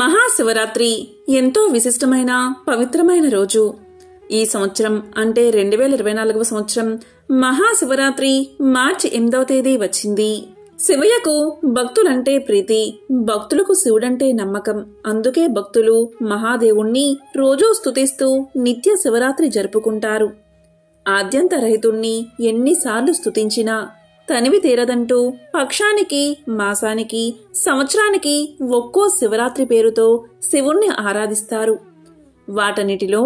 మహాశివరాత్రి ఎంతో విశిష్టమైన పవిత్రమైన రోజు ఈ సంవత్సరం అంటే రెండు వేల ఇరవై నాలుగవ సంవత్సరం మహాశివరాత్రి మార్చి ఎనిమిదవ తేదీ వచ్చింది శివయ్యకు భక్తులంటే ప్రీతి భక్తులకు శివుడంటే నమ్మకం అందుకే భక్తులు మహాదేవుణ్ణి రోజూ స్తుతిస్తూ నిత్య శివరాత్రి జరుపుకుంటారు ఆద్యంత రహితుణ్ణి ఎన్నిసార్లు స్తుతించినా తనివి తీరదంటూ పక్షానికి మాసానికి సంవత్సరానికి ఒక్కో శివరాత్రి పేరుతో శివుణ్ణి ఆరాధిస్తారు వాటన్నిటిలో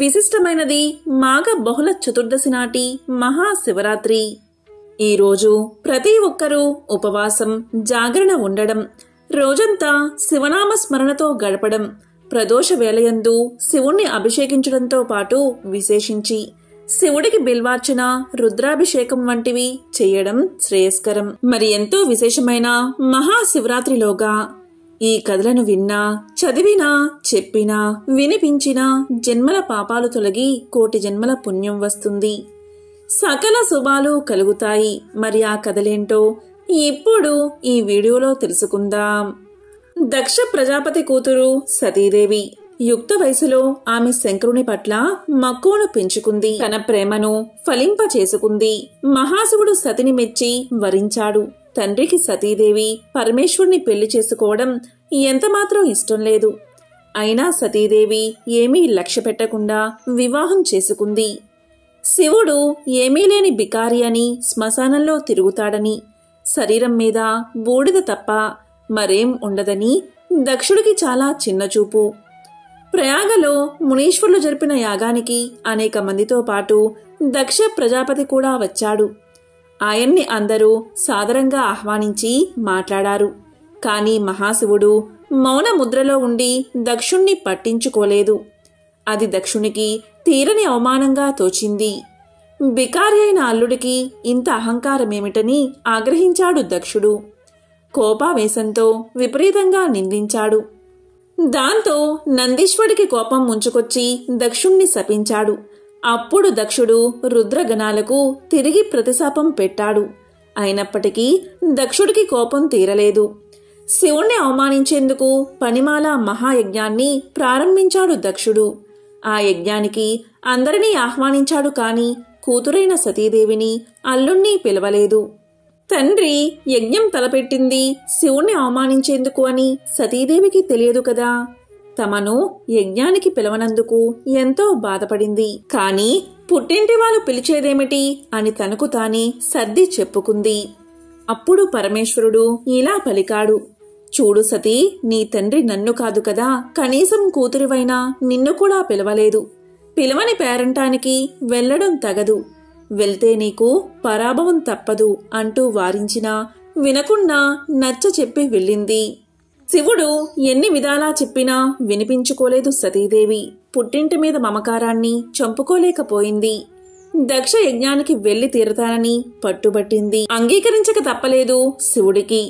విశిష్టమైనది మాఘ బహుళ చతుర్దశి నాటి మహాశివరాత్రి ఈరోజు ప్రతి ఒక్కరూ ఉపవాసం జాగరణ ఉండడం రోజంతా శివనామ స్మరణతో గడపడం ప్రదోష వేలయందు శివుణ్ణి అభిషేకించడంతో పాటు విశేషించి శివుడికి బిల్వార్చన రుద్రాభిషేకం వంటివి చేయడం శ్రేయస్కరం మరి ఎంతో విశేషమైన మహాశివరాత్రిలోగా ఈ కథలను విన్నా చదివినా చెప్పినా వినిపించినా జన్మల పాపాలు తొలగి కోటి జన్మల పుణ్యం వస్తుంది సకల శుభాలు కలుగుతాయి మరి ఆ కథలేంటో ఇప్పుడు ఈ వీడియోలో తెలుసుకుందాం దక్ష ప్రజాపతి కూతురు సతీదేవి యుక్త వయసులో ఆమె శంకరుని పట్ల మక్కువను పెంచుకుంది తన ప్రేమను ఫలింప చేసుకుంది మహాశివుడు సతిని మెచ్చి వరించాడు తండ్రికి సతీదేవి పరమేశ్వరుని పెళ్లి చేసుకోవడం ఎంతమాత్రం ఇష్టం లేదు అయినా సతీదేవి ఏమీ లక్ష్య పెట్టకుండా వివాహం చేసుకుంది శివుడు ఏమీ లేని బికారి అని శ్మశానంలో తిరుగుతాడని శరీరం మీద బూడిద తప్ప మరేం ఉండదని దక్షుడికి చాలా చిన్నచూపు ప్రయాగలో మునీశ్వరులు జరిపిన యాగానికి అనేక మందితో పాటు దక్ష ప్రజాపతి కూడా వచ్చాడు ఆయన్ని అందరూ సాదరంగా ఆహ్వానించి మాట్లాడారు కాని మహాశివుడు మౌన ముద్రలో ఉండి దక్షుణ్ణి పట్టించుకోలేదు అది దక్షునికి తీరని అవమానంగా తోచింది బికారి అయిన అల్లుడికి ఇంత అహంకారమేమిటని ఆగ్రహించాడు దక్షుడు కోపావేశంతో విపరీతంగా నిందించాడు దాంతో నందీశ్వరుడికి కోపం ముంచుకొచ్చి దక్షుణ్ణి శపించాడు అప్పుడు దక్షుడు రుద్రగణాలకు తిరిగి ప్రతిశాపం పెట్టాడు అయినప్పటికీ దక్షుడికి కోపం తీరలేదు శివుణ్ణి అవమానించేందుకు పనిమాల మహాయజ్ఞాన్ని ప్రారంభించాడు దక్షుడు ఆ యజ్ఞానికి అందరినీ ఆహ్వానించాడు కాని కూతురైన సతీదేవిని అల్లుణ్ణి పిలవలేదు తండ్రి యజ్ఞం తలపెట్టింది శివుణ్ణి అవమానించేందుకు అని సతీదేవికి తెలియదు కదా తమను యజ్ఞానికి పిలవనందుకు ఎంతో బాధపడింది కాని పుట్టింటి వాళ్ళు పిలిచేదేమిటి అని తనకు తానే సర్ది చెప్పుకుంది అప్పుడు పరమేశ్వరుడు ఇలా పలికాడు చూడు సతీ నీ తండ్రి నన్ను కాదు కదా కనీసం కూతురివైనా నిన్ను కూడా పిలవలేదు పిలవని పేరంటానికి వెళ్లడం తగదు వెళ్తే నీకు పరాభవం తప్పదు అంటూ వారించినా వినకుండా నచ్చ చెప్పి వెళ్ళింది శివుడు ఎన్ని విధాలా చెప్పినా వినిపించుకోలేదు సతీదేవి పుట్టింటి మీద మమకారాన్ని చంపుకోలేకపోయింది దక్ష యజ్ఞానికి వెళ్లి తీరతానని పట్టుబట్టింది అంగీకరించక తప్పలేదు శివుడికి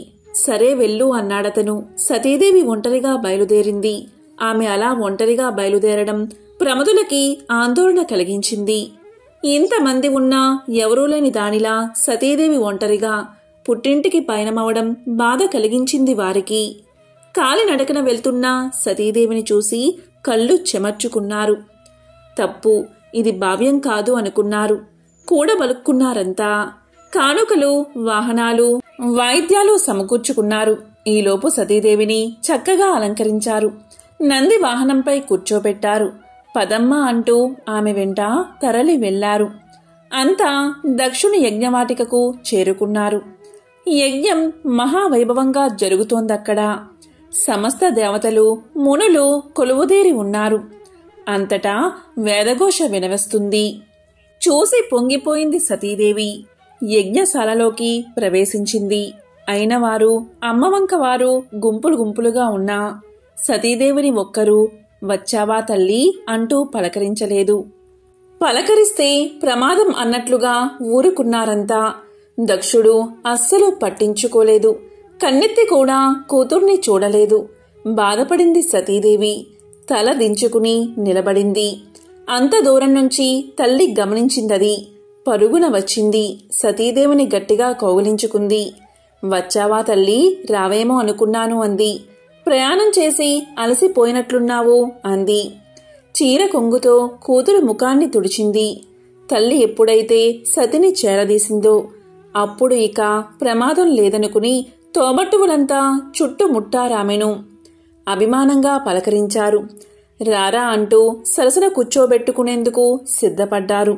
సరే వెళ్ళు అన్నాడతను సతీదేవి ఒంటరిగా బయలుదేరింది ఆమె అలా ఒంటరిగా బయలుదేరడం ప్రమదులకి ఆందోళన కలిగించింది ఇంతమంది ఉన్నా ఎవరూ లేని దానిలా సతీదేవి ఒంటరిగా పుట్టింటికి పయనమవడం బాధ కలిగించింది వారికి కాలినడకన వెళ్తున్నా సతీదేవిని చూసి కళ్ళు చెమర్చుకున్నారు తప్పు ఇది భావ్యం కాదు అనుకున్నారు కూడబలుక్కున్నారంతా కానుకలు వాహనాలు వాయిద్యాలు సమకూర్చుకున్నారు ఈలోపు సతీదేవిని చక్కగా అలంకరించారు నంది వాహనంపై కూర్చోబెట్టారు పదమ్మ అంటూ ఆమె వెంట తరలి వెళ్లారు అంతా దక్షుని యజ్ఞవాటికకు చేరుకున్నారు యజ్ఞం మహావైభవంగా జరుగుతోందక్కడ సమస్త దేవతలు మునులు కొలువుదేరి ఉన్నారు అంతటా వేదఘోష వినవస్తుంది చూసి పొంగిపోయింది సతీదేవి యజ్ఞశాలలోకి ప్రవేశించింది అయినవారు అమ్మవంకవారు గుంపులు గుంపులుగా ఉన్నా సతీదేవిని ఒక్కరూ వచ్చావా తల్లి అంటూ పలకరించలేదు పలకరిస్తే ప్రమాదం అన్నట్లుగా ఊరుకున్నారంతా దక్షుడు అస్సలు పట్టించుకోలేదు కన్నెత్తి కూడా కూతుర్ని చూడలేదు బాధపడింది సతీదేవి తల దించుకుని నిలబడింది అంత దూరం నుంచి తల్లి గమనించిందది పరుగున వచ్చింది సతీదేవిని గట్టిగా కౌగులించుకుంది వచ్చావా తల్లి రావేమో అనుకున్నాను అంది ప్రయాణం చేసి అలసిపోయినట్లున్నావు అంది చీర కొంగుతో కూతురు ముఖాన్ని తుడిచింది తల్లి ఎప్పుడైతే సతిని చేరదీసిందో అప్పుడు ఇక ప్రమాదం లేదనుకుని తోబట్టువులంతా చుట్టుముట్టారామెను అభిమానంగా పలకరించారు రారా అంటూ సరసన కూర్చోబెట్టుకునేందుకు సిద్ధపడ్డారు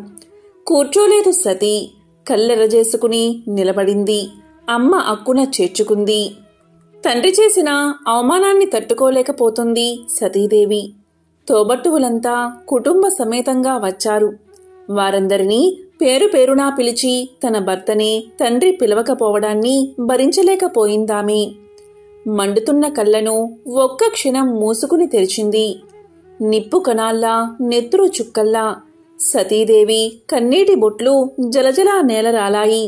కూర్చోలేదు సతీ కల్లెరజేసుకుని నిలబడింది అమ్మ అక్కున చేర్చుకుంది తండ్రి చేసిన అవమానాన్ని తట్టుకోలేకపోతుంది సతీదేవి తోబట్టువులంతా కుటుంబ సమేతంగా వచ్చారు వారందరినీ పేరు పేరునా పిలిచి తన భర్తనే తండ్రి పిలవకపోవడాన్ని భరించలేకపోయిందామె మండుతున్న కళ్ళను ఒక్క క్షణం మూసుకుని తెరిచింది నిప్పు కణాల్లా నెత్రు చుక్కల్లా సతీదేవి కన్నీటి బొట్లు జలజలా నేలరాలాయి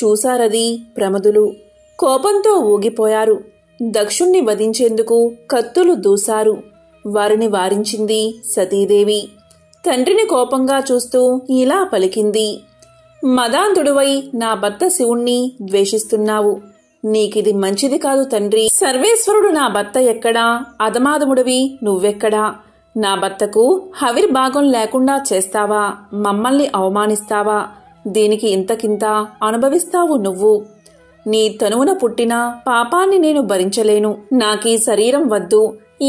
చూసారది ప్రమదులు కోపంతో ఊగిపోయారు దక్షుణ్ణి వధించేందుకు కత్తులు దూశారు వారిని వారించింది సతీదేవి తండ్రిని కోపంగా చూస్తూ ఇలా పలికింది మదాంధుడువై నా భర్త శివుణ్ణి ద్వేషిస్తున్నావు నీకిది మంచిది కాదు తండ్రి సర్వేశ్వరుడు నా భర్త ఎక్కడా అదమాదముడివి నువ్వెక్కడా నా భర్తకు హవిర్భాగం లేకుండా చేస్తావా మమ్మల్ని అవమానిస్తావా దీనికి ఇంతకింత అనుభవిస్తావు నువ్వు నీ తనువున పుట్టిన పాపాన్ని నేను భరించలేను నాకీ శరీరం వద్దు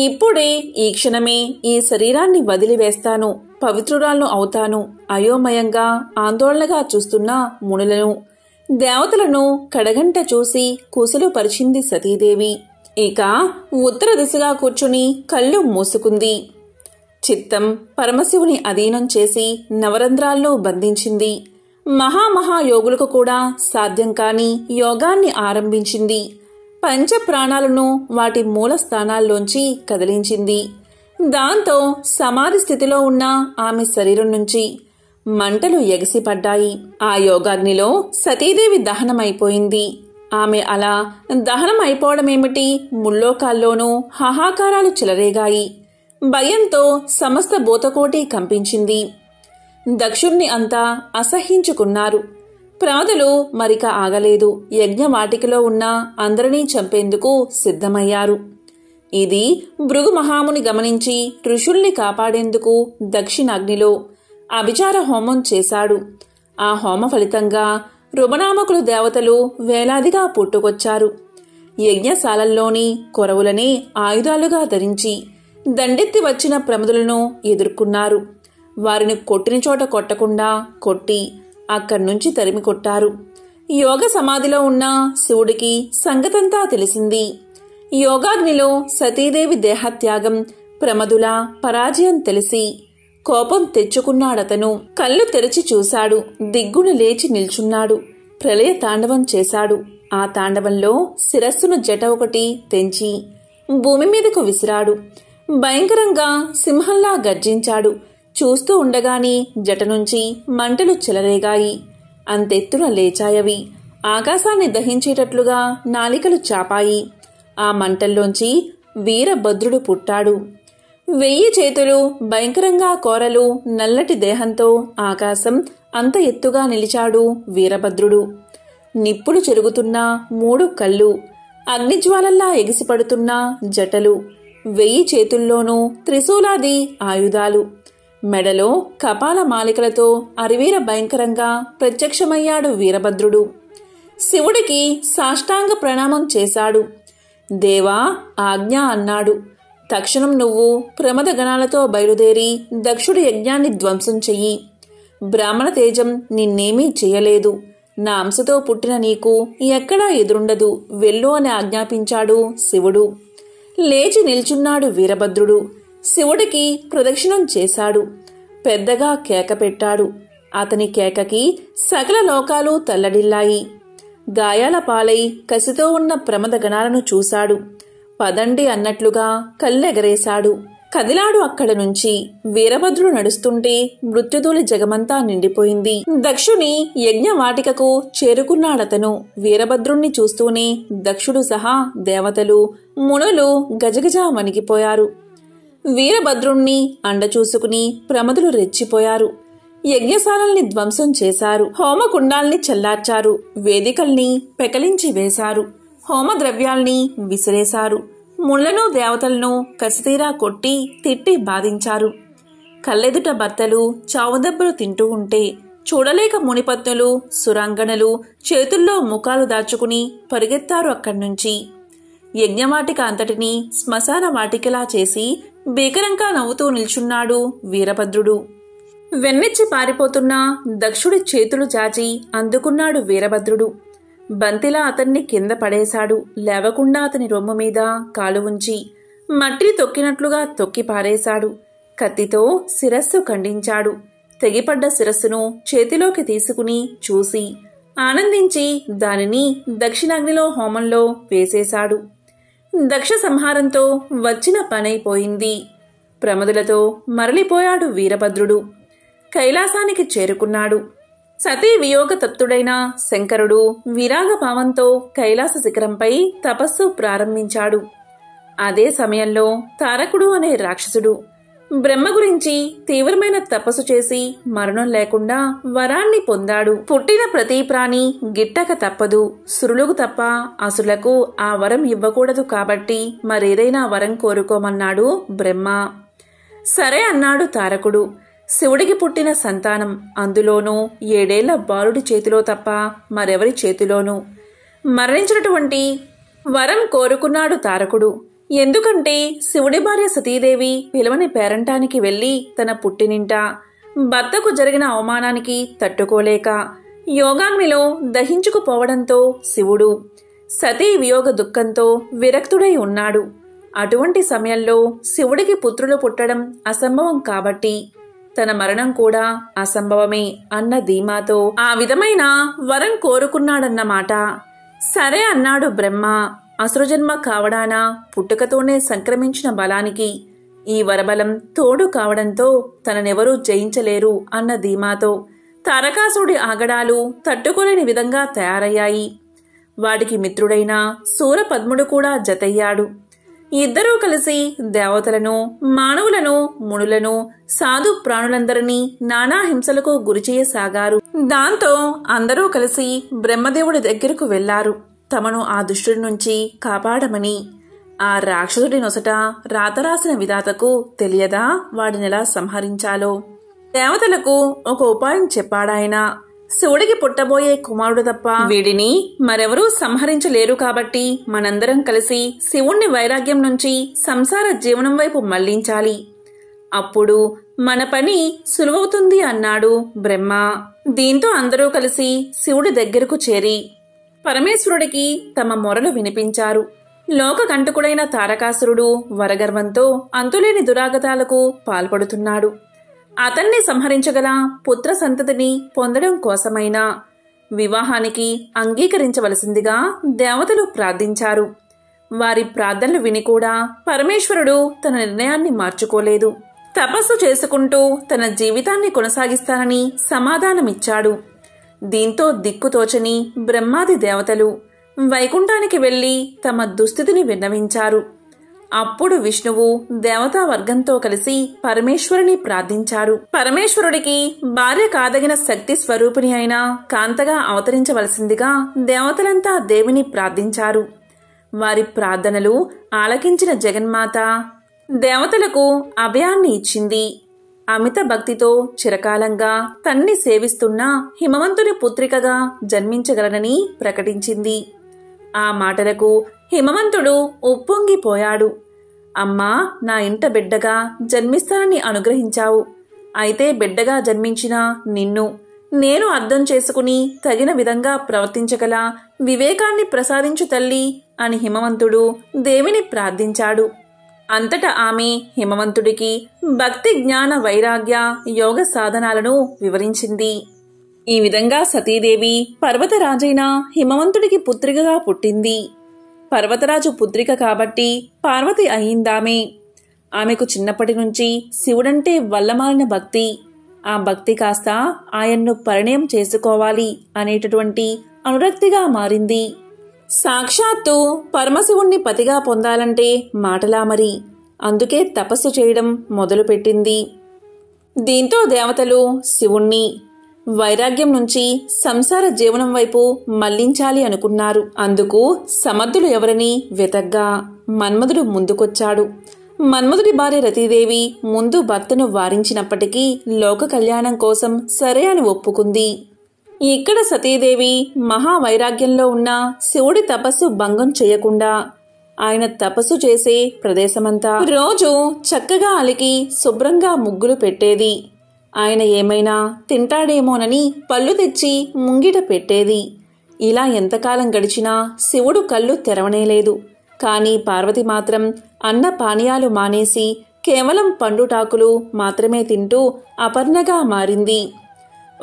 ఇప్పుడే ఈ క్షణమే ఈ శరీరాన్ని వదిలివేస్తాను పవిత్రురాలను అవుతాను అయోమయంగా ఆందోళనగా చూస్తున్న మునులను దేవతలను కడగంట చూసి పరిచింది సతీదేవి ఇక ఉత్తర దిశగా కూర్చుని కళ్ళు మూసుకుంది చిత్తం పరమశివుని అధీనం చేసి నవరంధ్రాల్లో బంధించింది మహామహాయోగులకు కూడా సాధ్యం కాని యోగాన్ని ఆరంభించింది పంచ ప్రాణాలను వాటి మూల స్థానాల్లోంచి కదిలించింది దాంతో సమాధి స్థితిలో ఉన్న ఆమె శరీరం నుంచి మంటలు ఎగసిపడ్డాయి ఆ యోగాగ్నిలో సతీదేవి దహనమైపోయింది ఆమె అలా దహనం ముల్లోకాల్లోనూ హాహాకారాలు చెలరేగాయి భయంతో సమస్త భూతకోటి కంపించింది దక్షుణ్ణి అంతా అసహ్యించుకున్నారు ప్రవదలు మరిక ఆగలేదు యజ్ఞవాటికలో ఉన్న అందరినీ చంపేందుకు సిద్ధమయ్యారు ఇది భృగు మహాముని గమనించి ఋషుల్ని కాపాడేందుకు దక్షిణాగ్నిలో అభిచార హోమం చేశాడు ఆ హోమ ఫలితంగా రుమనామకులు దేవతలు వేలాదిగా పుట్టుకొచ్చారు యజ్ఞశాలల్లోని కొరవులనే ఆయుధాలుగా ధరించి దండెత్తి వచ్చిన ప్రమదులను ఎదుర్కొన్నారు వారిని కొట్టిన చోట కొట్టకుండా కొట్టి అక్కడి నుంచి తరిమి కొట్టారు యోగ సమాధిలో ఉన్న శివుడికి సంగతంతా తెలిసింది యోగాగ్నిలో సతీదేవి దేహత్యాగం ప్రమదుల పరాజయం తెలిసి కోపం తెచ్చుకున్నాడతను కళ్ళు తెరిచి చూశాడు దిగ్గును లేచి నిల్చున్నాడు ప్రళయ తాండవం చేశాడు ఆ తాండవంలో శిరస్సును జట ఒకటి తెంచి భూమి మీదకు విసిరాడు భయంకరంగా సింహంలా గర్జించాడు చూస్తూ ఉండగానే జట నుంచి మంటలు చెలరేగాయి అంతెత్తున లేచాయవి ఆకాశాన్ని దహించేటట్లుగా నాలికలు చాపాయి ఆ మంటల్లోంచి వీరభద్రుడు పుట్టాడు వెయ్యి చేతులు భయంకరంగా కోరలు నల్లటి దేహంతో ఆకాశం అంత ఎత్తుగా నిలిచాడు వీరభద్రుడు నిప్పులు చెరుగుతున్న మూడు కళ్ళు అగ్నిజ్వాలల్లా ఎగిసిపడుతున్న జటలు వెయ్యి చేతుల్లోనూ త్రిశూలాది ఆయుధాలు మెడలో కపాల మాలికలతో అరివీర భయంకరంగా ప్రత్యక్షమయ్యాడు వీరభద్రుడు శివుడికి సాష్టాంగ ప్రణామం చేశాడు దేవా ఆజ్ఞ అన్నాడు తక్షణం నువ్వు ప్రమద గణాలతో బయలుదేరి దక్షుడి యజ్ఞాన్ని ధ్వంసం చెయ్యి బ్రాహ్మణ తేజం నిన్నేమీ చేయలేదు నా అంశతో పుట్టిన నీకు ఎక్కడా ఎదురుండదు వెళ్ళు అని ఆజ్ఞాపించాడు శివుడు లేచి నిల్చున్నాడు వీరభద్రుడు శివుడికి ప్రదక్షిణం చేశాడు పెద్దగా కేక పెట్టాడు అతని కేకకి సకల లోకాలు తల్లడిల్లాయి గాయాల పాలై కసితో ఉన్న ప్రమద గణాలను చూశాడు పదండి అన్నట్లుగా కళ్ళెగరేశాడు కదిలాడు అక్కడ నుంచి వీరభద్రుడు నడుస్తుంటే మృత్యుదూలి జగమంతా నిండిపోయింది దక్షుని యజ్ఞవాటికకు చేరుకున్నాడతను వీరభద్రుణ్ణి చూస్తూనే దక్షుడు సహా దేవతలు మునులు గజగజ వణికిపోయారు వీరభద్రుణ్ణి అండచూసుకుని ప్రమదులు రెచ్చిపోయారు యజ్ఞశాలల్ని ధ్వంసం చేశారు హోమకుండాల్ని చల్లార్చారు వేదికల్ని పెకలించి వేశారు హోమద్రవ్యాల్ని విసిరేశారు ముళ్లను దేవతలను కసితీరా కొట్టి తిట్టి బాధించారు కళ్ళెదుట భర్తలు చావుదెబ్బలు తింటూ ఉంటే చూడలేక మునిపత్నులు సురాంగణలు చేతుల్లో ముఖాలు దాచుకుని పరిగెత్తారు అక్కడ్నుంచి యజ్ఞవాటిక అంతటినీ శ్మశాన వాటికలా చేసి బేకరంకా నవ్వుతూ నిల్చున్నాడు వీరభద్రుడు వెన్నెచ్చి పారిపోతున్న దక్షుడి చేతులు చాచి అందుకున్నాడు వీరభద్రుడు బంతిలా అతన్ని కింద పడేశాడు లేవకుండా అతని రొమ్ము మీద కాలు ఉంచి మట్టి తొక్కినట్లుగా తొక్కి పారేశాడు కత్తితో శిరస్సు ఖండించాడు తెగిపడ్డ శిరస్సును చేతిలోకి తీసుకుని చూసి ఆనందించి దానిని దక్షిణాగ్నిలో హోమంలో వేసేశాడు దక్ష సంహారంతో వచ్చిన పనైపోయింది ప్రమదులతో మరలిపోయాడు వీరభద్రుడు కైలాసానికి చేరుకున్నాడు సతీ వియోగ తప్తుడైన శంకరుడు విరాగభావంతో కైలాస శిఖరంపై తపస్సు ప్రారంభించాడు అదే సమయంలో తారకుడు అనే రాక్షసుడు బ్రహ్మ గురించి తీవ్రమైన తపస్సు చేసి మరణం లేకుండా వరాన్ని పొందాడు పుట్టిన ప్రతి ప్రాణి గిట్టక తప్పదు సురులకు తప్ప అసులకు ఆ వరం ఇవ్వకూడదు కాబట్టి మరేదైనా వరం కోరుకోమన్నాడు బ్రహ్మ సరే అన్నాడు తారకుడు శివుడికి పుట్టిన సంతానం అందులోనూ ఏడేళ్ల బాలుడి చేతిలో తప్ప మరెవరి చేతిలోనూ మరణించినటువంటి వరం కోరుకున్నాడు తారకుడు ఎందుకంటే శివుడి భార్య సతీదేవి పిలవని పేరంటానికి వెళ్ళి తన పుట్టినింట భర్తకు జరిగిన అవమానానికి తట్టుకోలేక యోగాగ్నిలో దహించుకుపోవడంతో శివుడు సతీ వియోగ దుఃఖంతో విరక్తుడై ఉన్నాడు అటువంటి సమయంలో శివుడికి పుత్రులు పుట్టడం అసంభవం కాబట్టి తన మరణం కూడా అసంభవమే అన్న ధీమాతో ఆ విధమైన వరం కోరుకున్నాడన్నమాట సరే అన్నాడు బ్రహ్మ అసృజన్మ కావడానా పుట్టుకతోనే సంక్రమించిన బలానికి ఈ వరబలం తోడు కావడంతో తననెవరూ జయించలేరు అన్న ధీమాతో తారకాసుడి ఆగడాలు తట్టుకోలేని విధంగా తయారయ్యాయి వాటికి మిత్రుడైన సూరపద్ముడు కూడా జతయ్యాడు ఇద్దరూ కలిసి దేవతలను మానవులను మునులను సాధు ప్రాణులందరినీ నానా హింసలకు గురిచేయసాగారు దాంతో అందరూ కలిసి బ్రహ్మదేవుడి దగ్గరకు వెళ్లారు తమను ఆ దుష్టుడి నుంచి కాపాడమని ఆ రాక్షసుడి నొసట రాతరాసిన విధాతకు తెలియదా వాడినెలా సంహరించాలో దేవతలకు ఒక ఉపాయం చెప్పాడాయన శివుడికి పుట్టబోయే కుమారుడు తప్ప వీడిని మరెవరూ సంహరించలేరు కాబట్టి మనందరం కలిసి శివుణ్ణి వైరాగ్యం నుంచి సంసార జీవనం వైపు మళ్లించాలి అప్పుడు మన పని సులువవుతుంది అన్నాడు బ్రహ్మ దీంతో అందరూ కలిసి శివుడి దగ్గరకు చేరి పరమేశ్వరుడికి తమ మొరలు వినిపించారు కంటుకుడైన తారకాసురుడు వరగర్వంతో అంతులేని దురాగతాలకు పాల్పడుతున్నాడు అతన్ని సంహరించగల పుత్ర సంతతిని పొందడం కోసమైనా వివాహానికి అంగీకరించవలసిందిగా దేవతలు ప్రార్థించారు వారి ప్రార్థనలు విని కూడా పరమేశ్వరుడు తన నిర్ణయాన్ని మార్చుకోలేదు తపస్సు చేసుకుంటూ తన జీవితాన్ని కొనసాగిస్తానని సమాధానమిచ్చాడు దీంతో దిక్కుతోచని బ్రహ్మాది దేవతలు వైకుంఠానికి వెళ్ళి తమ దుస్థితిని విన్నవించారు అప్పుడు విష్ణువు దేవతా వర్గంతో కలిసి పరమేశ్వరుని ప్రార్థించారు పరమేశ్వరుడికి భార్య కాదగిన శక్తి స్వరూపిణి అయినా కాంతగా అవతరించవలసిందిగా దేవతలంతా దేవిని ప్రార్థించారు వారి ప్రార్థనలు ఆలకించిన జగన్మాత దేవతలకు అభయాన్ని ఇచ్చింది అమిత భక్తితో చిరకాలంగా తన్ని సేవిస్తున్న హిమవంతుని పుత్రికగా జన్మించగలనని ప్రకటించింది ఆ మాటలకు హిమవంతుడు ఉప్పొంగిపోయాడు అమ్మా నా ఇంట బిడ్డగా జన్మిస్తానని అనుగ్రహించావు అయితే బిడ్డగా జన్మించిన నిన్ను నేను అర్థం చేసుకుని తగిన విధంగా ప్రవర్తించగల వివేకాన్ని ప్రసాదించు తల్లి అని హిమవంతుడు దేవిని ప్రార్థించాడు అంతటా ఆమె హిమవంతుడికి భక్తి జ్ఞాన వైరాగ్య యోగ సాధనాలను వివరించింది ఈ విధంగా సతీదేవి పర్వతరాజైన హిమవంతుడికి పుత్రికగా పుట్టింది పర్వతరాజు పుత్రిక కాబట్టి పార్వతి అయిందామే ఆమెకు చిన్నప్పటి నుంచి శివుడంటే వల్లమాలిన భక్తి ఆ భక్తి కాస్త ఆయన్ను పరిణయం చేసుకోవాలి అనేటటువంటి అనురక్తిగా మారింది సాక్షాత్తు పరమశివుణ్ణి పతిగా పొందాలంటే మాటలా మరి అందుకే తపస్సు చేయడం మొదలుపెట్టింది దీంతో దేవతలు శివుణ్ణి వైరాగ్యం నుంచి సంసార జీవనం వైపు మళ్లించాలి అనుకున్నారు అందుకు సమర్థులు ఎవరని వెతగ్గా మన్మధుడు ముందుకొచ్చాడు మన్మధుడి భార్య రతీదేవి ముందు భర్తను వారించినప్పటికీ లోక కళ్యాణం కోసం సరే అని ఒప్పుకుంది ఇక్కడ సతీదేవి మహావైరాగ్యంలో ఉన్న శివుడి తపస్సు భంగం చేయకుండా ఆయన తపస్సు చేసే ప్రదేశమంతా రోజు చక్కగా అలికి శుభ్రంగా ముగ్గులు పెట్టేది ఆయన ఏమైనా తింటాడేమోనని పళ్ళు తెచ్చి ముంగిట పెట్టేది ఇలా ఎంతకాలం గడిచినా శివుడు కళ్ళు తెరవనేలేదు కానీ పార్వతి మాత్రం అన్న పానీయాలు మానేసి కేవలం పండుటాకులు మాత్రమే తింటూ అపర్ణగా మారింది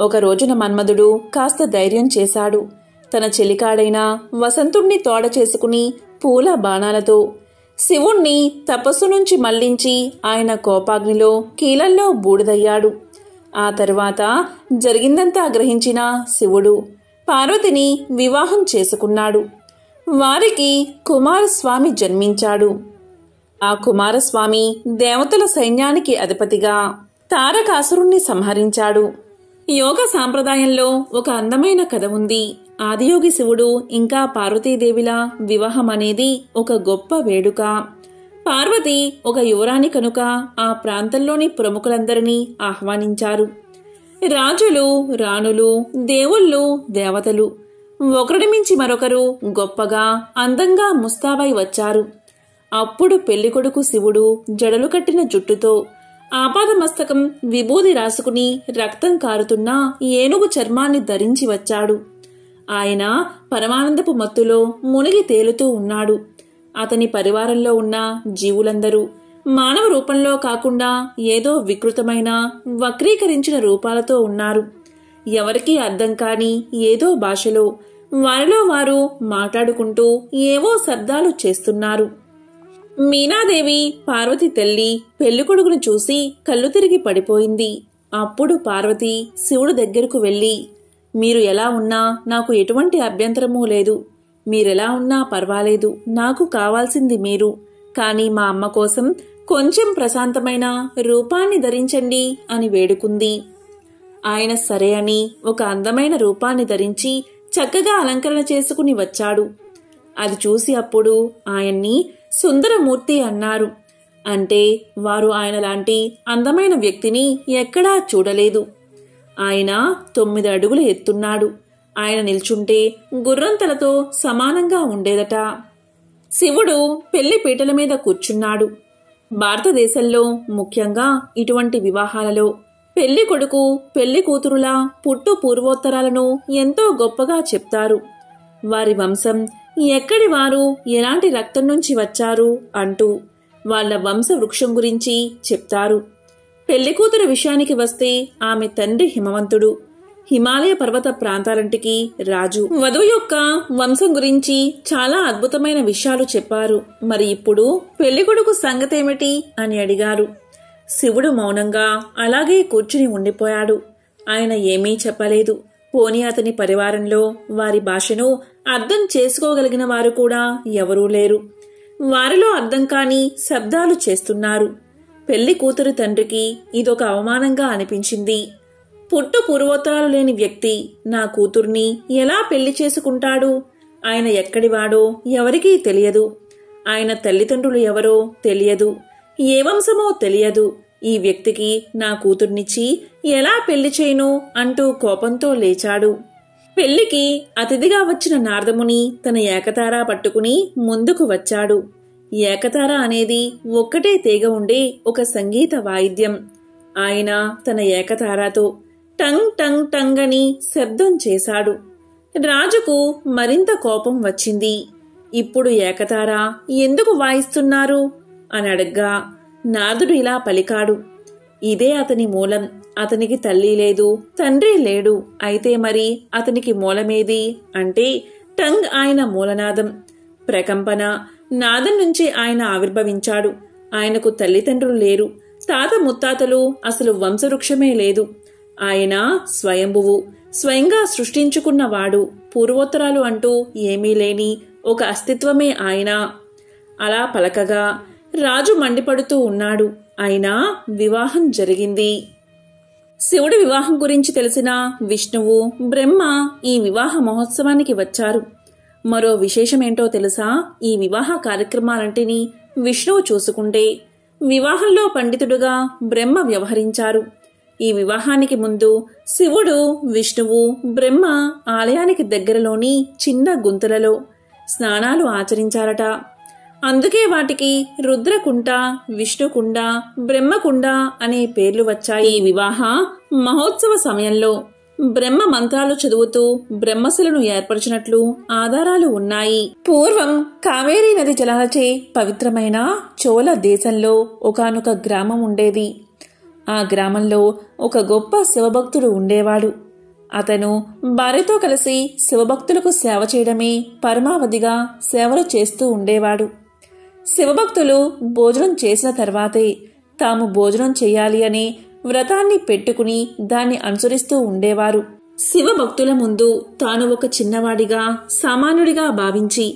ఒక రోజున మన్మధుడు కాస్త ధైర్యం చేశాడు తన చెలికాడైన వసంతుణ్ణి తోడ చేసుకుని పూల బాణాలతో శివుణ్ణి తపస్సు నుంచి మళ్లించి ఆయన కోపాగ్నిలో కీలల్లో బూడిదయ్యాడు ఆ తర్వాత జరిగిందంతా గ్రహించిన శివుడు పార్వతిని వివాహం చేసుకున్నాడు వారికి కుమారస్వామి జన్మించాడు ఆ కుమారస్వామి దేవతల సైన్యానికి అధిపతిగా తారకాసురుణ్ణి సంహరించాడు యోగ సాంప్రదాయంలో ఒక అందమైన కథ ఉంది ఆదియోగి శివుడు ఇంకా పార్వతీదేవిల వివాహం అనేది ఒక గొప్ప వేడుక పార్వతి ఒక యువరాణి కనుక ఆ ప్రాంతంలోని ప్రముఖులందరినీ ఆహ్వానించారు రాజులు రాణులు దేవుళ్ళు దేవతలు ఒకరి మించి మరొకరు గొప్పగా అందంగా ముస్తాబై వచ్చారు అప్పుడు పెళ్లికొడుకు శివుడు జడలు కట్టిన జుట్టుతో ఆపాదమస్తకం విభూది రాసుకుని రక్తం కారుతున్న ఏనుగు చర్మాన్ని ధరించి వచ్చాడు ఆయన పరమానందపు మత్తులో మునిగి తేలుతూ ఉన్నాడు అతని పరివారంలో ఉన్న జీవులందరూ మానవ రూపంలో కాకుండా ఏదో వికృతమైన వక్రీకరించిన రూపాలతో ఉన్నారు ఎవరికీ అర్థం కాని ఏదో భాషలో వారిలో వారు మాట్లాడుకుంటూ ఏవో శబ్దాలు చేస్తున్నారు మీనాదేవి పార్వతి తల్లి పెళ్ళికొడుకును చూసి కళ్ళు తిరిగి పడిపోయింది అప్పుడు పార్వతి శివుడు దగ్గరకు వెళ్ళి మీరు ఎలా ఉన్నా నాకు ఎటువంటి అభ్యంతరమూ లేదు మీరెలా ఉన్నా పర్వాలేదు నాకు కావాల్సింది మీరు కానీ మా అమ్మ కోసం కొంచెం ప్రశాంతమైన రూపాన్ని ధరించండి అని వేడుకుంది ఆయన సరే అని ఒక అందమైన రూపాన్ని ధరించి చక్కగా అలంకరణ చేసుకుని వచ్చాడు అది చూసి అప్పుడు ఆయన్ని సుందరమూర్తి అన్నారు అంటే వారు ఆయన లాంటి అందమైన వ్యక్తిని ఎక్కడా చూడలేదు ఆయన తొమ్మిది అడుగులు ఎత్తున్నాడు ఆయన నిల్చుంటే గుర్రంతలతో సమానంగా ఉండేదట శివుడు పెళ్లి పీటల మీద కూర్చున్నాడు భారతదేశంలో ముఖ్యంగా ఇటువంటి వివాహాలలో పెళ్లి కొడుకు పెళ్లి కూతురుల పుట్టు పూర్వోత్తరాలను ఎంతో గొప్పగా చెప్తారు వారి వంశం ఎక్కడి వారు ఎలాంటి రక్తం నుంచి వచ్చారు అంటూ వాళ్ల వంశ వృక్షం గురించి చెప్తారు పెళ్లికూతురు విషయానికి వస్తే ఆమె తండ్రి హిమవంతుడు హిమాలయ పర్వత ప్రాంతాలంటికి రాజు వధువు యొక్క వంశం గురించి చాలా అద్భుతమైన విషయాలు చెప్పారు మరి ఇప్పుడు పెళ్లికొడుకు సంగతేమిటి అని అడిగారు శివుడు మౌనంగా అలాగే కూర్చుని ఉండిపోయాడు ఆయన ఏమీ చెప్పలేదు పోని అతని పరివారంలో వారి భాషను అర్థం చేసుకోగలిగిన వారు కూడా ఎవరూ లేరు వారిలో అర్థం కాని శబ్దాలు చేస్తున్నారు పెళ్లి కూతురు తండ్రికి ఇదొక అవమానంగా అనిపించింది పుట్టు పూర్వోత్తరాలు లేని వ్యక్తి నా కూతుర్ని ఎలా పెళ్లి చేసుకుంటాడు ఆయన ఎక్కడివాడో ఎవరికీ తెలియదు ఆయన తల్లిదండ్రులు ఎవరో తెలియదు ఏ వంశమో తెలియదు ఈ వ్యక్తికి నా కూతుర్నిచ్చి ఎలా పెళ్లి చేయను అంటూ కోపంతో లేచాడు పెళ్లికి అతిథిగా వచ్చిన నారదముని తన ఏకతార పట్టుకుని ముందుకు వచ్చాడు ఏకతార అనేది ఒక్కటే తీగ ఉండే ఒక సంగీత వాయిద్యం ఆయన తన ఏకతారాతో టంగ్ టంగ్ టంగ్ అని శబ్దం చేశాడు రాజుకు మరింత కోపం వచ్చింది ఇప్పుడు ఏకతార ఎందుకు వాయిస్తున్నారు అని అడగ్గా నాదుడు ఇలా పలికాడు ఇదే అతని మూలం అతనికి తల్లి లేదు తండ్రి లేడు అయితే మరి అతనికి మూలమేది అంటే టంగ్ ఆయన మూలనాదం ప్రకంపన నాదం నుంచి ఆయన ఆవిర్భవించాడు ఆయనకు తల్లిదండ్రులు లేరు తాత ముత్తాతలు అసలు వంశవృక్షమే లేదు ఆయన స్వయంభువు స్వయంగా సృష్టించుకున్నవాడు పూర్వోత్తరాలు అంటూ ఏమీ లేని ఒక అస్తిత్వమే ఆయన అలా పలకగా రాజు మండిపడుతూ ఉన్నాడు అయినా వివాహం జరిగింది శివుడి వివాహం గురించి తెలిసిన విష్ణువు బ్రహ్మ ఈ వివాహ మహోత్సవానికి వచ్చారు మరో విశేషమేంటో తెలుసా ఈ వివాహ కార్యక్రమాలంటిని విష్ణువు చూసుకుంటే వివాహంలో పండితుడుగా బ్రహ్మ వ్యవహరించారు ఈ వివాహానికి ముందు శివుడు విష్ణువు బ్రహ్మ ఆలయానికి దగ్గరలోని చిన్న గుంతలలో స్నానాలు ఆచరించారట అందుకే వాటికి రుద్రకుండ విష్ణుకుండ బ్రహ్మకుండ అనే పేర్లు వచ్చాయి ఈ వివాహ మహోత్సవ సమయంలో బ్రహ్మ మంత్రాలు చదువుతూ బ్రహ్మసులను ఏర్పరిచినట్లు ఆధారాలు ఉన్నాయి పూర్వం కావేరీ నది జలాలచే పవిత్రమైన చోళ దేశంలో ఒకనొక గ్రామం ఉండేది ఆ గ్రామంలో ఒక గొప్ప శివభక్తుడు ఉండేవాడు అతను భార్యతో కలిసి శివభక్తులకు సేవ చేయడమే పరమావధిగా సేవలు చేస్తూ ఉండేవాడు శివభక్తులు భోజనం చేసిన తర్వాతే తాము భోజనం చేయాలి అని వ్రతాన్ని పెట్టుకుని దాన్ని అనుసరిస్తూ ఉండేవారు శివభక్తుల ముందు తాను ఒక చిన్నవాడిగా సామాన్యుడిగా భావించి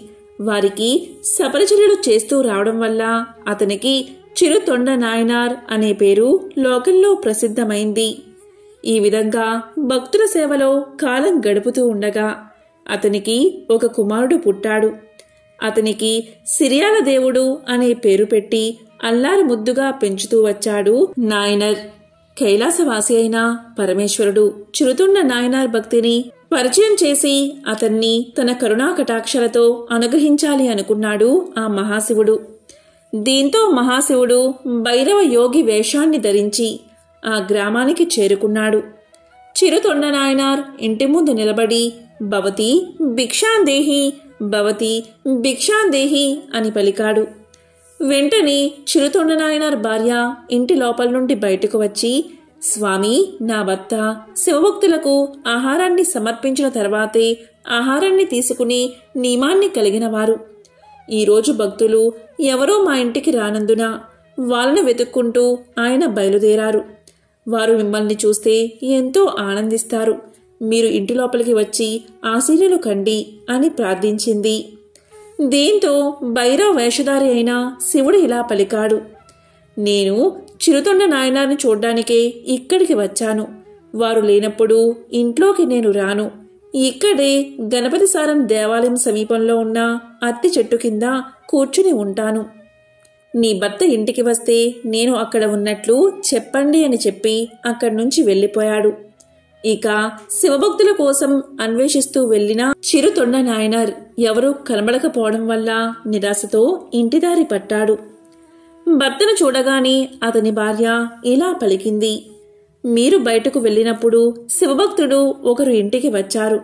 వారికి సపరిచర్యలు చేస్తూ రావడం వల్ల అతనికి చిరుతొండ నాయనార్ అనే పేరు లోకల్లో ప్రసిద్ధమైంది ఈ విధంగా భక్తుల సేవలో కాలం గడుపుతూ ఉండగా అతనికి ఒక కుమారుడు పుట్టాడు అతనికి సిరియాల దేవుడు అనే పేరు పెట్టి అల్లారు ముద్దుగా పెంచుతూ వచ్చాడు నాయనర్ కైలాసవాసి అయిన పరమేశ్వరుడు చిరుతుండ నాయనార్ భక్తిని పరిచయం చేసి అతన్ని తన కరుణా కటాక్షలతో అనుగ్రహించాలి అనుకున్నాడు ఆ మహాశివుడు దీంతో మహాశివుడు భైరవ యోగి వేషాన్ని ధరించి ఆ గ్రామానికి చేరుకున్నాడు చిరుతొండనాయనార్ ఇంటి ముందు నిలబడి భవతి భిక్షాందేహి భవతి భిక్షాందేహి అని పలికాడు వెంటనే చిరుతొండనాయనార్ భార్య ఇంటి లోపల నుండి బయటకు వచ్చి స్వామి నా భర్త శివభక్తులకు ఆహారాన్ని సమర్పించిన తర్వాతే ఆహారాన్ని తీసుకుని నియమాన్ని కలిగినవారు ఈరోజు భక్తులు ఎవరో మా ఇంటికి రానందున వాళ్ళను వెతుక్కుంటూ ఆయన బయలుదేరారు వారు మిమ్మల్ని చూస్తే ఎంతో ఆనందిస్తారు మీరు ఇంటి లోపలికి వచ్చి ఆశీనులు కండి అని ప్రార్థించింది దీంతో భైరవ్ వేషధారి అయిన శివుడు ఇలా పలికాడు నేను చిరుతొండ నాయనాన్ని చూడ్డానికే ఇక్కడికి వచ్చాను వారు లేనప్పుడు ఇంట్లోకి నేను రాను ఇక్కడే గణపతి సారం దేవాలయం సమీపంలో ఉన్న అత్తి చెట్టు కింద కూర్చుని ఉంటాను నీ భర్త ఇంటికి వస్తే నేను అక్కడ ఉన్నట్లు చెప్పండి అని చెప్పి అక్కడి నుంచి వెళ్ళిపోయాడు ఇక శివభక్తుల కోసం అన్వేషిస్తూ వెళ్లిన చిరుతొండ నాయనర్ ఎవరూ కనబడకపోవడం వల్ల నిరాశతో ఇంటిదారి పట్టాడు భర్తను చూడగానే అతని భార్య ఇలా పలికింది మీరు బయటకు వెళ్ళినప్పుడు శివభక్తుడు ఒకరు ఇంటికి వచ్చారు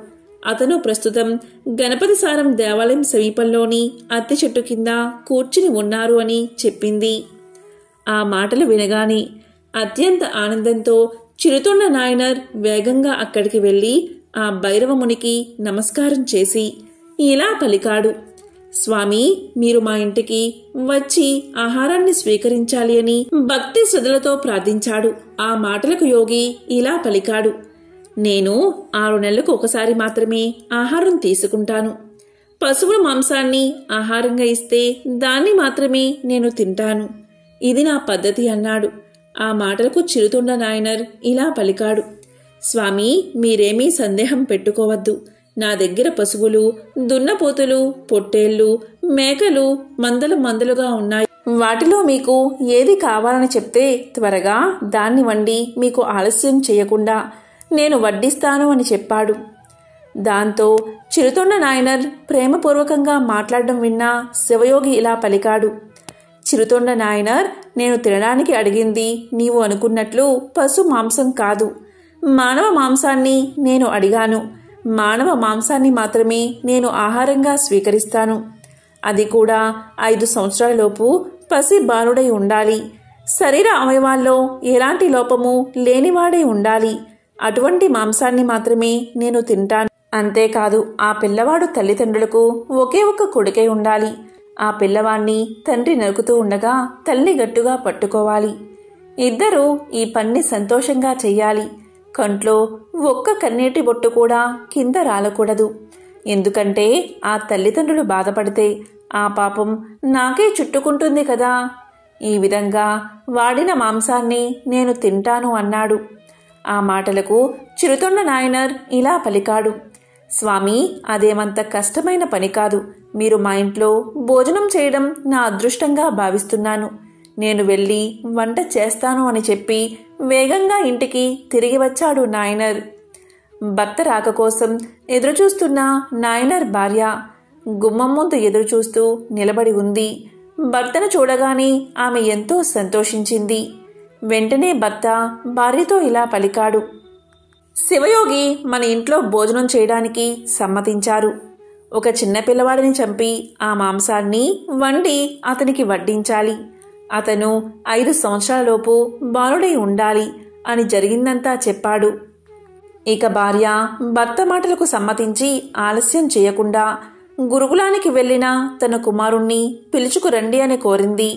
అతను ప్రస్తుతం గణపతి సారం దేవాలయం సమీపంలోని అత్తి చెట్టు కింద కూర్చుని ఉన్నారు అని చెప్పింది ఆ మాటలు వినగానే అత్యంత ఆనందంతో చిరుతొండ నాయనర్ వేగంగా అక్కడికి వెళ్ళి ఆ భైరవమునికి నమస్కారం చేసి ఇలా పలికాడు స్వామి మీరు మా ఇంటికి వచ్చి ఆహారాన్ని స్వీకరించాలి అని భక్తి శ్రద్ధలతో ప్రార్థించాడు ఆ మాటలకు యోగి ఇలా పలికాడు నేను ఆరు నెలలకు ఒకసారి మాత్రమే ఆహారం తీసుకుంటాను పశువుల మాంసాన్ని ఆహారంగా ఇస్తే దాన్ని మాత్రమే నేను తింటాను ఇది నా పద్ధతి అన్నాడు ఆ మాటలకు చిరుతుండ నాయనర్ ఇలా పలికాడు స్వామి మీరేమీ సందేహం పెట్టుకోవద్దు నా దగ్గర పశువులు దున్నపోతులు పొట్టేళ్లు మేకలు మందలు మందలుగా ఉన్నాయి వాటిలో మీకు ఏది కావాలని చెప్తే త్వరగా దాన్ని వండి మీకు ఆలస్యం చేయకుండా నేను వడ్డిస్తాను అని చెప్పాడు దాంతో చిరుతొండ నాయనర్ ప్రేమపూర్వకంగా మాట్లాడడం విన్నా శివయోగి ఇలా పలికాడు చిరుతొండ నాయనార్ నేను తినడానికి అడిగింది నీవు అనుకున్నట్లు పశు మాంసం కాదు మానవ మాంసాన్ని నేను అడిగాను మానవ మాంసాన్ని మాత్రమే నేను ఆహారంగా స్వీకరిస్తాను అది కూడా ఐదు సంవత్సరాలలోపు పసి బాలుడై ఉండాలి శరీర అవయవాల్లో ఎలాంటి లోపము లేనివాడై ఉండాలి అటువంటి మాంసాన్ని మాత్రమే నేను తింటాను అంతేకాదు ఆ పిల్లవాడు తల్లిదండ్రులకు ఒకే ఒక్క కొడుకే ఉండాలి ఆ పిల్లవాణ్ణి తండ్రి నరుకుతూ ఉండగా తల్లి గట్టుగా పట్టుకోవాలి ఇద్దరూ ఈ పన్ని సంతోషంగా చెయ్యాలి కంట్లో ఒక్క కన్నీటి బొట్టు కూడా కింద రాలకూడదు ఎందుకంటే ఆ తల్లిదండ్రులు బాధపడితే ఆ పాపం నాకే చుట్టుకుంటుంది కదా ఈ విధంగా వాడిన మాంసాన్ని నేను తింటాను అన్నాడు ఆ మాటలకు చిరుతుండ నాయనర్ ఇలా పలికాడు స్వామి అదేమంత కష్టమైన పని కాదు మీరు మా ఇంట్లో భోజనం చేయడం నా అదృష్టంగా భావిస్తున్నాను నేను వెళ్ళి వంట చేస్తాను అని చెప్పి వేగంగా ఇంటికి తిరిగి వచ్చాడు నాయనర్ భర్త రాక కోసం ఎదురుచూస్తున్న నాయనర్ భార్య గుమ్మం ముందు ఎదురుచూస్తూ నిలబడి ఉంది భర్తను చూడగానే ఆమె ఎంతో సంతోషించింది వెంటనే భర్త భార్యతో ఇలా పలికాడు శివయోగి మన ఇంట్లో భోజనం చేయడానికి సమ్మతించారు ఒక చిన్న పిల్లవాడిని చంపి ఆ మాంసాన్ని వండి అతనికి వడ్డించాలి అతను ఐదు సంవత్సరాలలోపు బాలుడై ఉండాలి అని జరిగిందంతా చెప్పాడు ఇక భార్య భర్త మాటలకు సమ్మతించి ఆలస్యం చేయకుండా గురుకులానికి వెళ్ళిన తన కుమారుణ్ణి పిలుచుకురండి అని కోరింది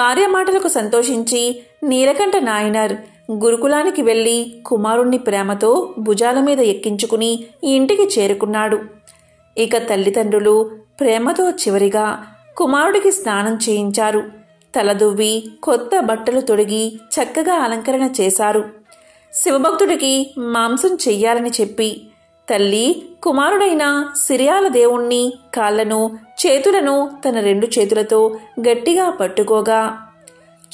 భార్య మాటలకు సంతోషించి నీలకంఠ నాయనర్ గురుకులానికి వెళ్ళి కుమారుణ్ణి ప్రేమతో భుజాల మీద ఎక్కించుకుని ఇంటికి చేరుకున్నాడు ఇక తల్లిదండ్రులు ప్రేమతో చివరిగా కుమారుడికి స్నానం చేయించారు తలదువ్వి కొత్త బట్టలు తొడిగి చక్కగా అలంకరణ చేశారు శివభక్తుడికి మాంసం చెయ్యాలని చెప్పి తల్లి కుమారుడైన సిరియాల దేవుణ్ణి కాళ్లను చేతులను తన రెండు చేతులతో గట్టిగా పట్టుకోగా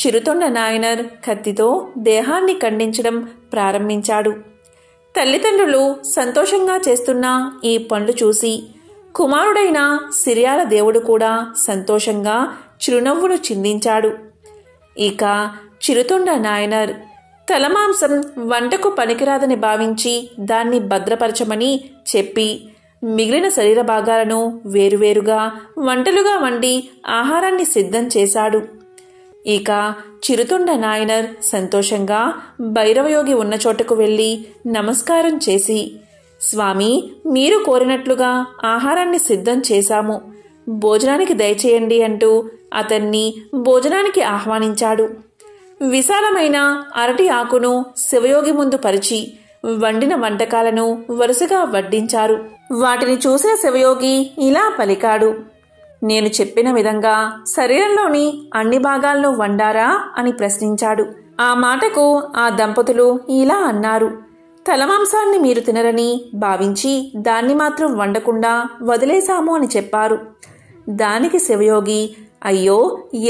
చిరుతొండ నాయనర్ కత్తితో దేహాన్ని ఖండించడం ప్రారంభించాడు తల్లిదండ్రులు సంతోషంగా చేస్తున్న ఈ పనులు చూసి కుమారుడైన సిరియాల దేవుడు కూడా సంతోషంగా చిరునవ్వును చిందించాడు ఇక చిరుతొండ నాయనర్ తలమాంసం వంటకు పనికిరాదని భావించి దాన్ని భద్రపరచమని చెప్పి మిగిలిన శరీర భాగాలను వేరువేరుగా వంటలుగా వండి ఆహారాన్ని సిద్ధం చేశాడు ఇక చిరుతుండ నాయనర్ సంతోషంగా భైరవయోగి ఉన్న చోటకు వెళ్ళి నమస్కారం చేసి స్వామి మీరు కోరినట్లుగా ఆహారాన్ని సిద్ధం చేశాము భోజనానికి దయచేయండి అంటూ అతన్ని భోజనానికి ఆహ్వానించాడు విశాలమైన అరటి ఆకును శివయోగి ముందు పరిచి వండిన వంటకాలను వరుసగా వడ్డించారు వాటిని చూసే శివయోగి ఇలా పలికాడు నేను చెప్పిన విధంగా శరీరంలోని అన్ని భాగాల్లో వండారా అని ప్రశ్నించాడు ఆ మాటకు ఆ దంపతులు ఇలా అన్నారు తలమాంసాన్ని మీరు తినరని భావించి దాన్ని మాత్రం వండకుండా వదిలేశాము అని చెప్పారు దానికి శివయోగి అయ్యో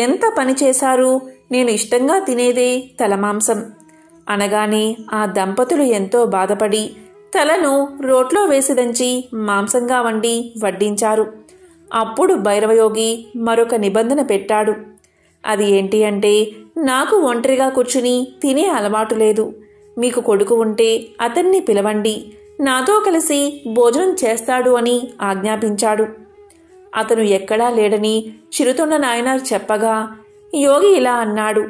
ఎంత పని చేశారు నేను ఇష్టంగా తినేదే తలమాంసం అనగానే ఆ దంపతులు ఎంతో బాధపడి తలను రోట్లో వేసిదంచి మాంసంగా వండి వడ్డించారు అప్పుడు భైరవయోగి మరొక నిబంధన పెట్టాడు అది ఏంటి అంటే నాకు ఒంటరిగా కూర్చుని తినే అలవాటు లేదు మీకు కొడుకు ఉంటే అతన్ని పిలవండి నాతో కలిసి భోజనం చేస్తాడు అని ఆజ్ఞాపించాడు అతను ఎక్కడా లేడని చిరుతున్న నాయన చెప్పగా యోగి ఇలా అన్నాడు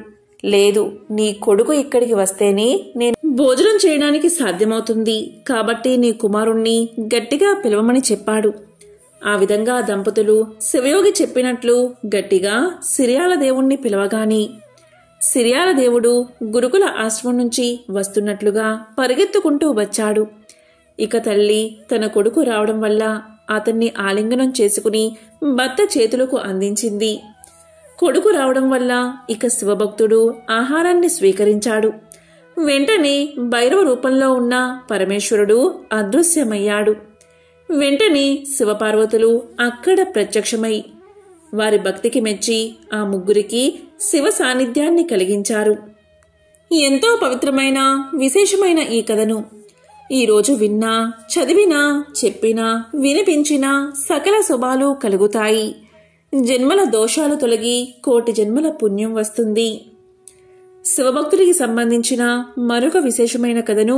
లేదు నీ కొడుకు ఇక్కడికి వస్తేనే నేను భోజనం చేయడానికి సాధ్యమవుతుంది కాబట్టి నీ కుమారుణ్ణి గట్టిగా పిలవమని చెప్పాడు ఆ విధంగా దంపతులు శివయోగి చెప్పినట్లు గట్టిగా సిరియాల దేవుణ్ణి పిలవగాని సిరియాల దేవుడు గురుకుల ఆశ్రమం నుంచి వస్తున్నట్లుగా పరిగెత్తుకుంటూ వచ్చాడు ఇక తల్లి తన కొడుకు రావడం వల్ల అతన్ని ఆలింగనం చేసుకుని భర్త చేతులకు అందించింది కొడుకు రావడం వల్ల ఇక శివభక్తుడు ఆహారాన్ని స్వీకరించాడు వెంటనే భైరవ రూపంలో ఉన్న పరమేశ్వరుడు అదృశ్యమయ్యాడు వెంటనే శివపార్వతులు అక్కడ ప్రత్యక్షమై వారి భక్తికి మెచ్చి ఆ ముగ్గురికి శివ సాన్నిధ్యాన్ని కలిగించారు ఎంతో పవిత్రమైన విశేషమైన ఈ కథను ఈరోజు విన్నా చదివినా చెప్పినా వినిపించినా సకల శుభాలు కలుగుతాయి జన్మల దోషాలు తొలగి కోటి జన్మల పుణ్యం వస్తుంది శివభక్తుడికి సంబంధించిన మరొక విశేషమైన కథను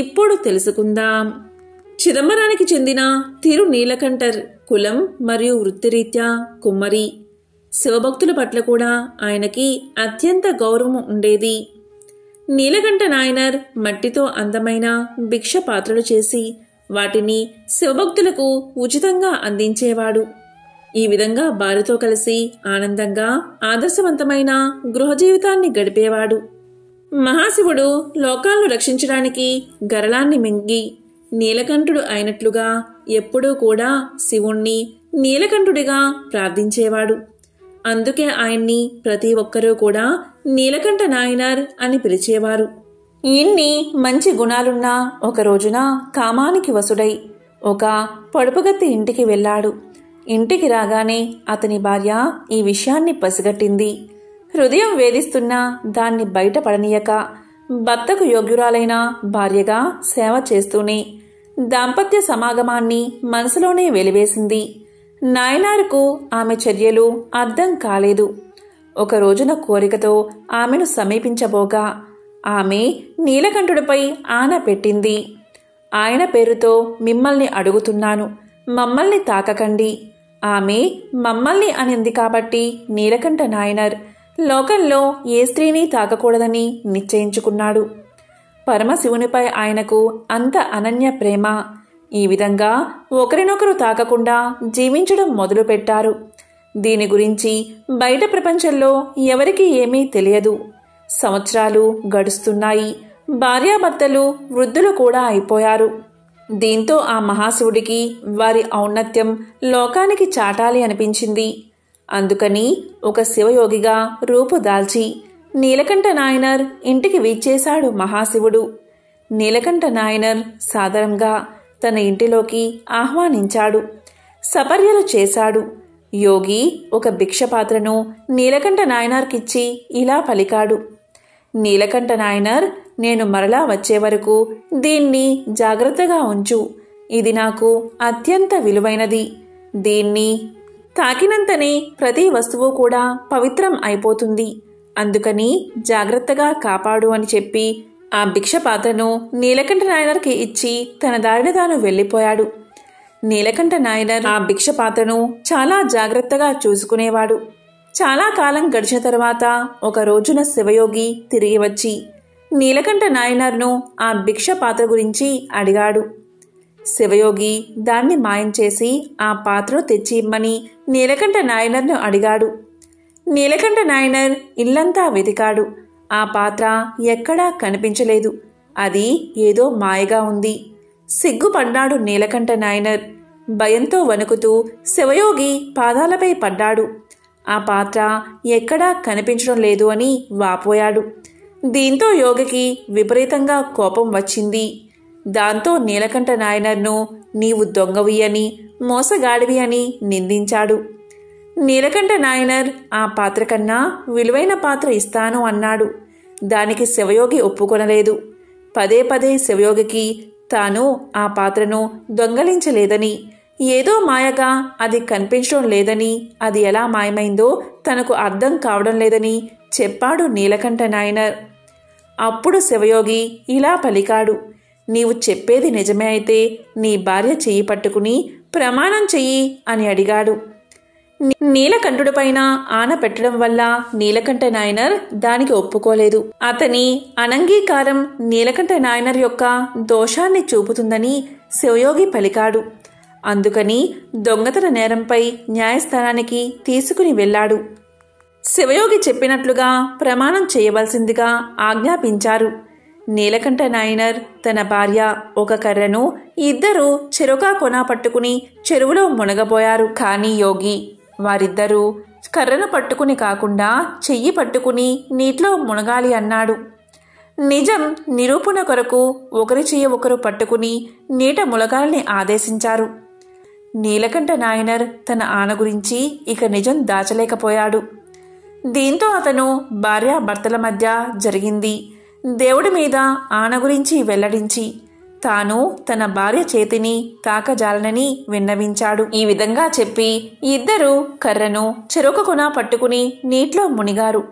ఇప్పుడు తెలుసుకుందాం చిదంబరానికి చెందిన తిరు నీలకంఠర్ కులం మరియు వృత్తిరీత్యా కుమ్మరి శివభక్తుల పట్ల కూడా ఆయనకి అత్యంత గౌరవం ఉండేది నీలకంఠ నాయనర్ మట్టితో అందమైన భిక్ష పాత్రలు చేసి వాటిని శివభక్తులకు ఉచితంగా అందించేవాడు ఈ విధంగా భార్యతో కలిసి ఆనందంగా ఆదర్శవంతమైన గృహ జీవితాన్ని గడిపేవాడు మహాశివుడు లోకాలను రక్షించడానికి గరళాన్ని మింగి నీలకంఠుడు అయినట్లుగా ఎప్పుడూ కూడా శివుణ్ణి నీలకంఠుడిగా ప్రార్థించేవాడు అందుకే ఆయన్ని ప్రతి ఒక్కరూ కూడా నీలకంఠ నాయనార్ అని పిలిచేవారు ఇన్ని మంచి గుణాలున్న ఒక రోజున కామానికి వసుడై ఒక పొడుపుగత్తి ఇంటికి వెళ్ళాడు ఇంటికి రాగానే అతని భార్య ఈ విషయాన్ని పసిగట్టింది హృదయం వేధిస్తున్నా దాన్ని బయటపడనీయక భర్తకు యోగ్యురాలైన భార్యగా సేవ చేస్తూనే దాంపత్య సమాగమాన్ని మనసులోనే వెలివేసింది నాయనారుకు ఆమె చర్యలు అర్థం కాలేదు ఒక రోజున కోరికతో ఆమెను సమీపించబోగా ఆమె నీలకంఠుడిపై ఆన పెట్టింది ఆయన పేరుతో మిమ్మల్ని అడుగుతున్నాను మమ్మల్ని తాకకండి ఆమె మమ్మల్ని అనింది కాబట్టి నీలకంఠ నాయనర్ లోకంలో ఏ స్త్రీని తాకకూడదని నిశ్చయించుకున్నాడు పరమశివునిపై ఆయనకు అంత అనన్య ప్రేమ ఈ విధంగా ఒకరినొకరు తాకకుండా జీవించడం మొదలుపెట్టారు దీని గురించి బయట ప్రపంచంలో ఎవరికి ఏమీ తెలియదు సంవత్సరాలు గడుస్తున్నాయి భార్యాభర్తలు వృద్ధులు కూడా అయిపోయారు దీంతో ఆ మహాశివుడికి వారి ఔన్నత్యం లోకానికి చాటాలి అనిపించింది అందుకని ఒక శివయోగిగా రూపుదాల్చి నీలకంఠ నాయనర్ ఇంటికి వీచేశాడు మహాశివుడు నీలకంఠ నాయనర్ సాదరంగా తన ఇంటిలోకి ఆహ్వానించాడు సపర్యలు చేశాడు యోగి ఒక భిక్షపాత్రను నీలకంఠ నాయనార్కిచ్చి ఇలా పలికాడు నీలకంఠ నాయనర్ నేను మరలా వచ్చే వరకు దీన్ని జాగ్రత్తగా ఉంచు ఇది నాకు అత్యంత విలువైనది దీన్ని తాకినంతనే ప్రతి వస్తువు కూడా పవిత్రం అయిపోతుంది అందుకని జాగ్రత్తగా కాపాడు అని చెప్పి ఆ భిక్ష పాత్రను నీలకంఠ నాయనర్కి ఇచ్చి తన దారిన తాను వెళ్ళిపోయాడు నీలకంఠ నాయనర్ ఆ భిక్ష పాత్రను చాలా జాగ్రత్తగా చూసుకునేవాడు చాలా కాలం గడిచిన తర్వాత ఒక రోజున శివయోగి తిరిగి వచ్చి నీలకంఠ నాయనార్ను ఆ భిక్ష పాత్ర గురించి అడిగాడు శివయోగి దాన్ని మాయం చేసి ఆ పాత్రను తెచ్చి ఇమ్మని నీలకంఠ నాయనర్ను అడిగాడు నీలకంఠ నాయనర్ ఇల్లంతా వెతికాడు ఆ పాత్ర ఎక్కడా కనిపించలేదు అది ఏదో మాయగా ఉంది సిగ్గుపడ్డాడు నీలకంఠ నాయనర్ భయంతో వణుకుతూ శివయోగి పాదాలపై పడ్డాడు ఆ పాత్ర ఎక్కడా కనిపించడం లేదు అని వాపోయాడు దీంతో యోగికి విపరీతంగా కోపం వచ్చింది దాంతో నీలకంఠ నాయనర్ను నీవు దొంగవి అని మోసగాడివి అని నిందించాడు నీలకంఠ నాయనర్ ఆ పాత్ర కన్నా విలువైన పాత్ర ఇస్తాను అన్నాడు దానికి శివయోగి ఒప్పుకొనలేదు పదే పదే శివయోగికి తాను ఆ పాత్రను దొంగలించలేదని ఏదో మాయగా అది కనిపించడం లేదని అది ఎలా మాయమైందో తనకు అర్థం కావడం లేదని చెప్పాడు నీలకంఠ నాయనర్ అప్పుడు శివయోగి ఇలా పలికాడు నీవు చెప్పేది నిజమే అయితే నీ భార్య చెయ్యి పట్టుకుని ప్రమాణం చెయ్యి అని అడిగాడు నీలకంఠుడిపైన ఆన పెట్టడం వల్ల నీలకంఠ నాయనర్ దానికి ఒప్పుకోలేదు అతని అనంగీకారం నీలకంఠ నాయనర్ యొక్క దోషాన్ని చూపుతుందని శివయోగి పలికాడు అందుకని దొంగతన నేరంపై న్యాయస్థానానికి తీసుకుని వెళ్ళాడు శివయోగి చెప్పినట్లుగా ప్రమాణం చేయవలసిందిగా ఆజ్ఞాపించారు నీలకంఠ నాయనర్ తన భార్య ఒక కర్రను ఇద్దరూ చెరుకా కొన పట్టుకుని చెరువులో మునగబోయారు కానీ యోగి వారిద్దరూ కర్రను పట్టుకుని కాకుండా చెయ్యి పట్టుకుని నీటిలో మునగాలి అన్నాడు నిజం నిరూపణ కొరకు ఒకరి చెయ్యి ఒకరు పట్టుకుని నీట మునగాలని ఆదేశించారు నీలకంఠ నాయనర్ తన ఆన గురించి ఇక నిజం దాచలేకపోయాడు దీంతో అతను భార్యాభర్తల మధ్య జరిగింది దేవుడి మీద ఆన గురించి వెల్లడించి తాను తన భార్య చేతిని తాకజాలనని విన్నవించాడు ఈ విధంగా చెప్పి ఇద్దరూ కర్రను చెరొక పట్టుకుని నీటిలో మునిగారు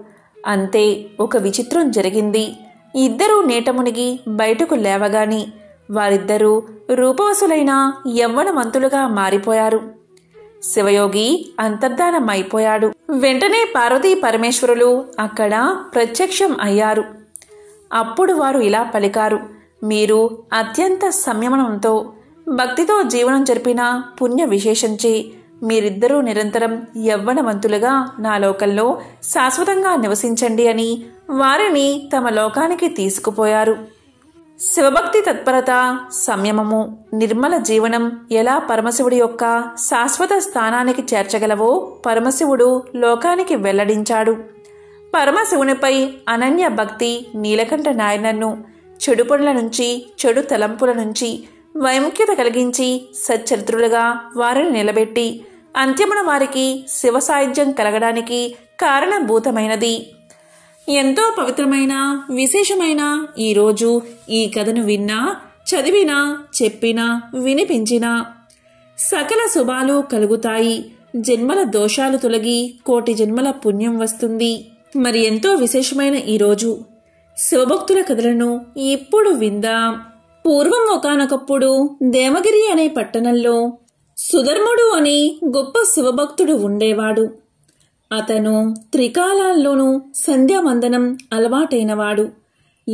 అంతే ఒక విచిత్రం జరిగింది ఇద్దరూ నేట మునిగి బయటకు లేవగాని వారిద్దరూ రూపవసులైన యవ్వనవంతులుగా మారిపోయారు శివయోగి అంతర్ధానమైపోయాడు వెంటనే పార్వతీ పరమేశ్వరులు అక్కడ ప్రత్యక్షం అయ్యారు అప్పుడు వారు ఇలా పలికారు మీరు అత్యంత సంయమనంతో భక్తితో జీవనం జరిపిన పుణ్య విశేషంచి మీరిద్దరూ నిరంతరం యవ్వనవంతులుగా నా లోకంలో శాశ్వతంగా నివసించండి అని వారిని తమ లోకానికి తీసుకుపోయారు శివభక్తి తత్పరత సంయమము నిర్మల జీవనం ఎలా పరమశివుడి యొక్క శాశ్వత స్థానానికి చేర్చగలవో పరమశివుడు లోకానికి వెల్లడించాడు పరమశివునిపై అనన్య భక్తి నీలకంఠ నాయనన్ను చెడు పనుల నుంచి చెడు తలంపుల నుంచి వైముఖ్యత కలిగించి సచ్చరిత్రులుగా వారిని నిలబెట్టి అంత్యమున వారికి శివ సాహిత్యం కలగడానికి కారణభూతమైనది ఎంతో పవిత్రమైన విశేషమైన ఈరోజు ఈ కథను విన్నా చదివినా చెప్పినా వినిపించినా సకల శుభాలు కలుగుతాయి జన్మల దోషాలు తొలగి కోటి జన్మల పుణ్యం వస్తుంది మరి ఎంతో విశేషమైన ఈరోజు శివభక్తుల కథలను ఇప్పుడు విందాం పూర్వం ఒకనొకప్పుడు దేవగిరి అనే పట్టణంలో సుధర్ముడు అని గొప్ప శివభక్తుడు ఉండేవాడు అతను త్రికాలాల్లోనూ సంధ్యావందనం అలవాటైనవాడు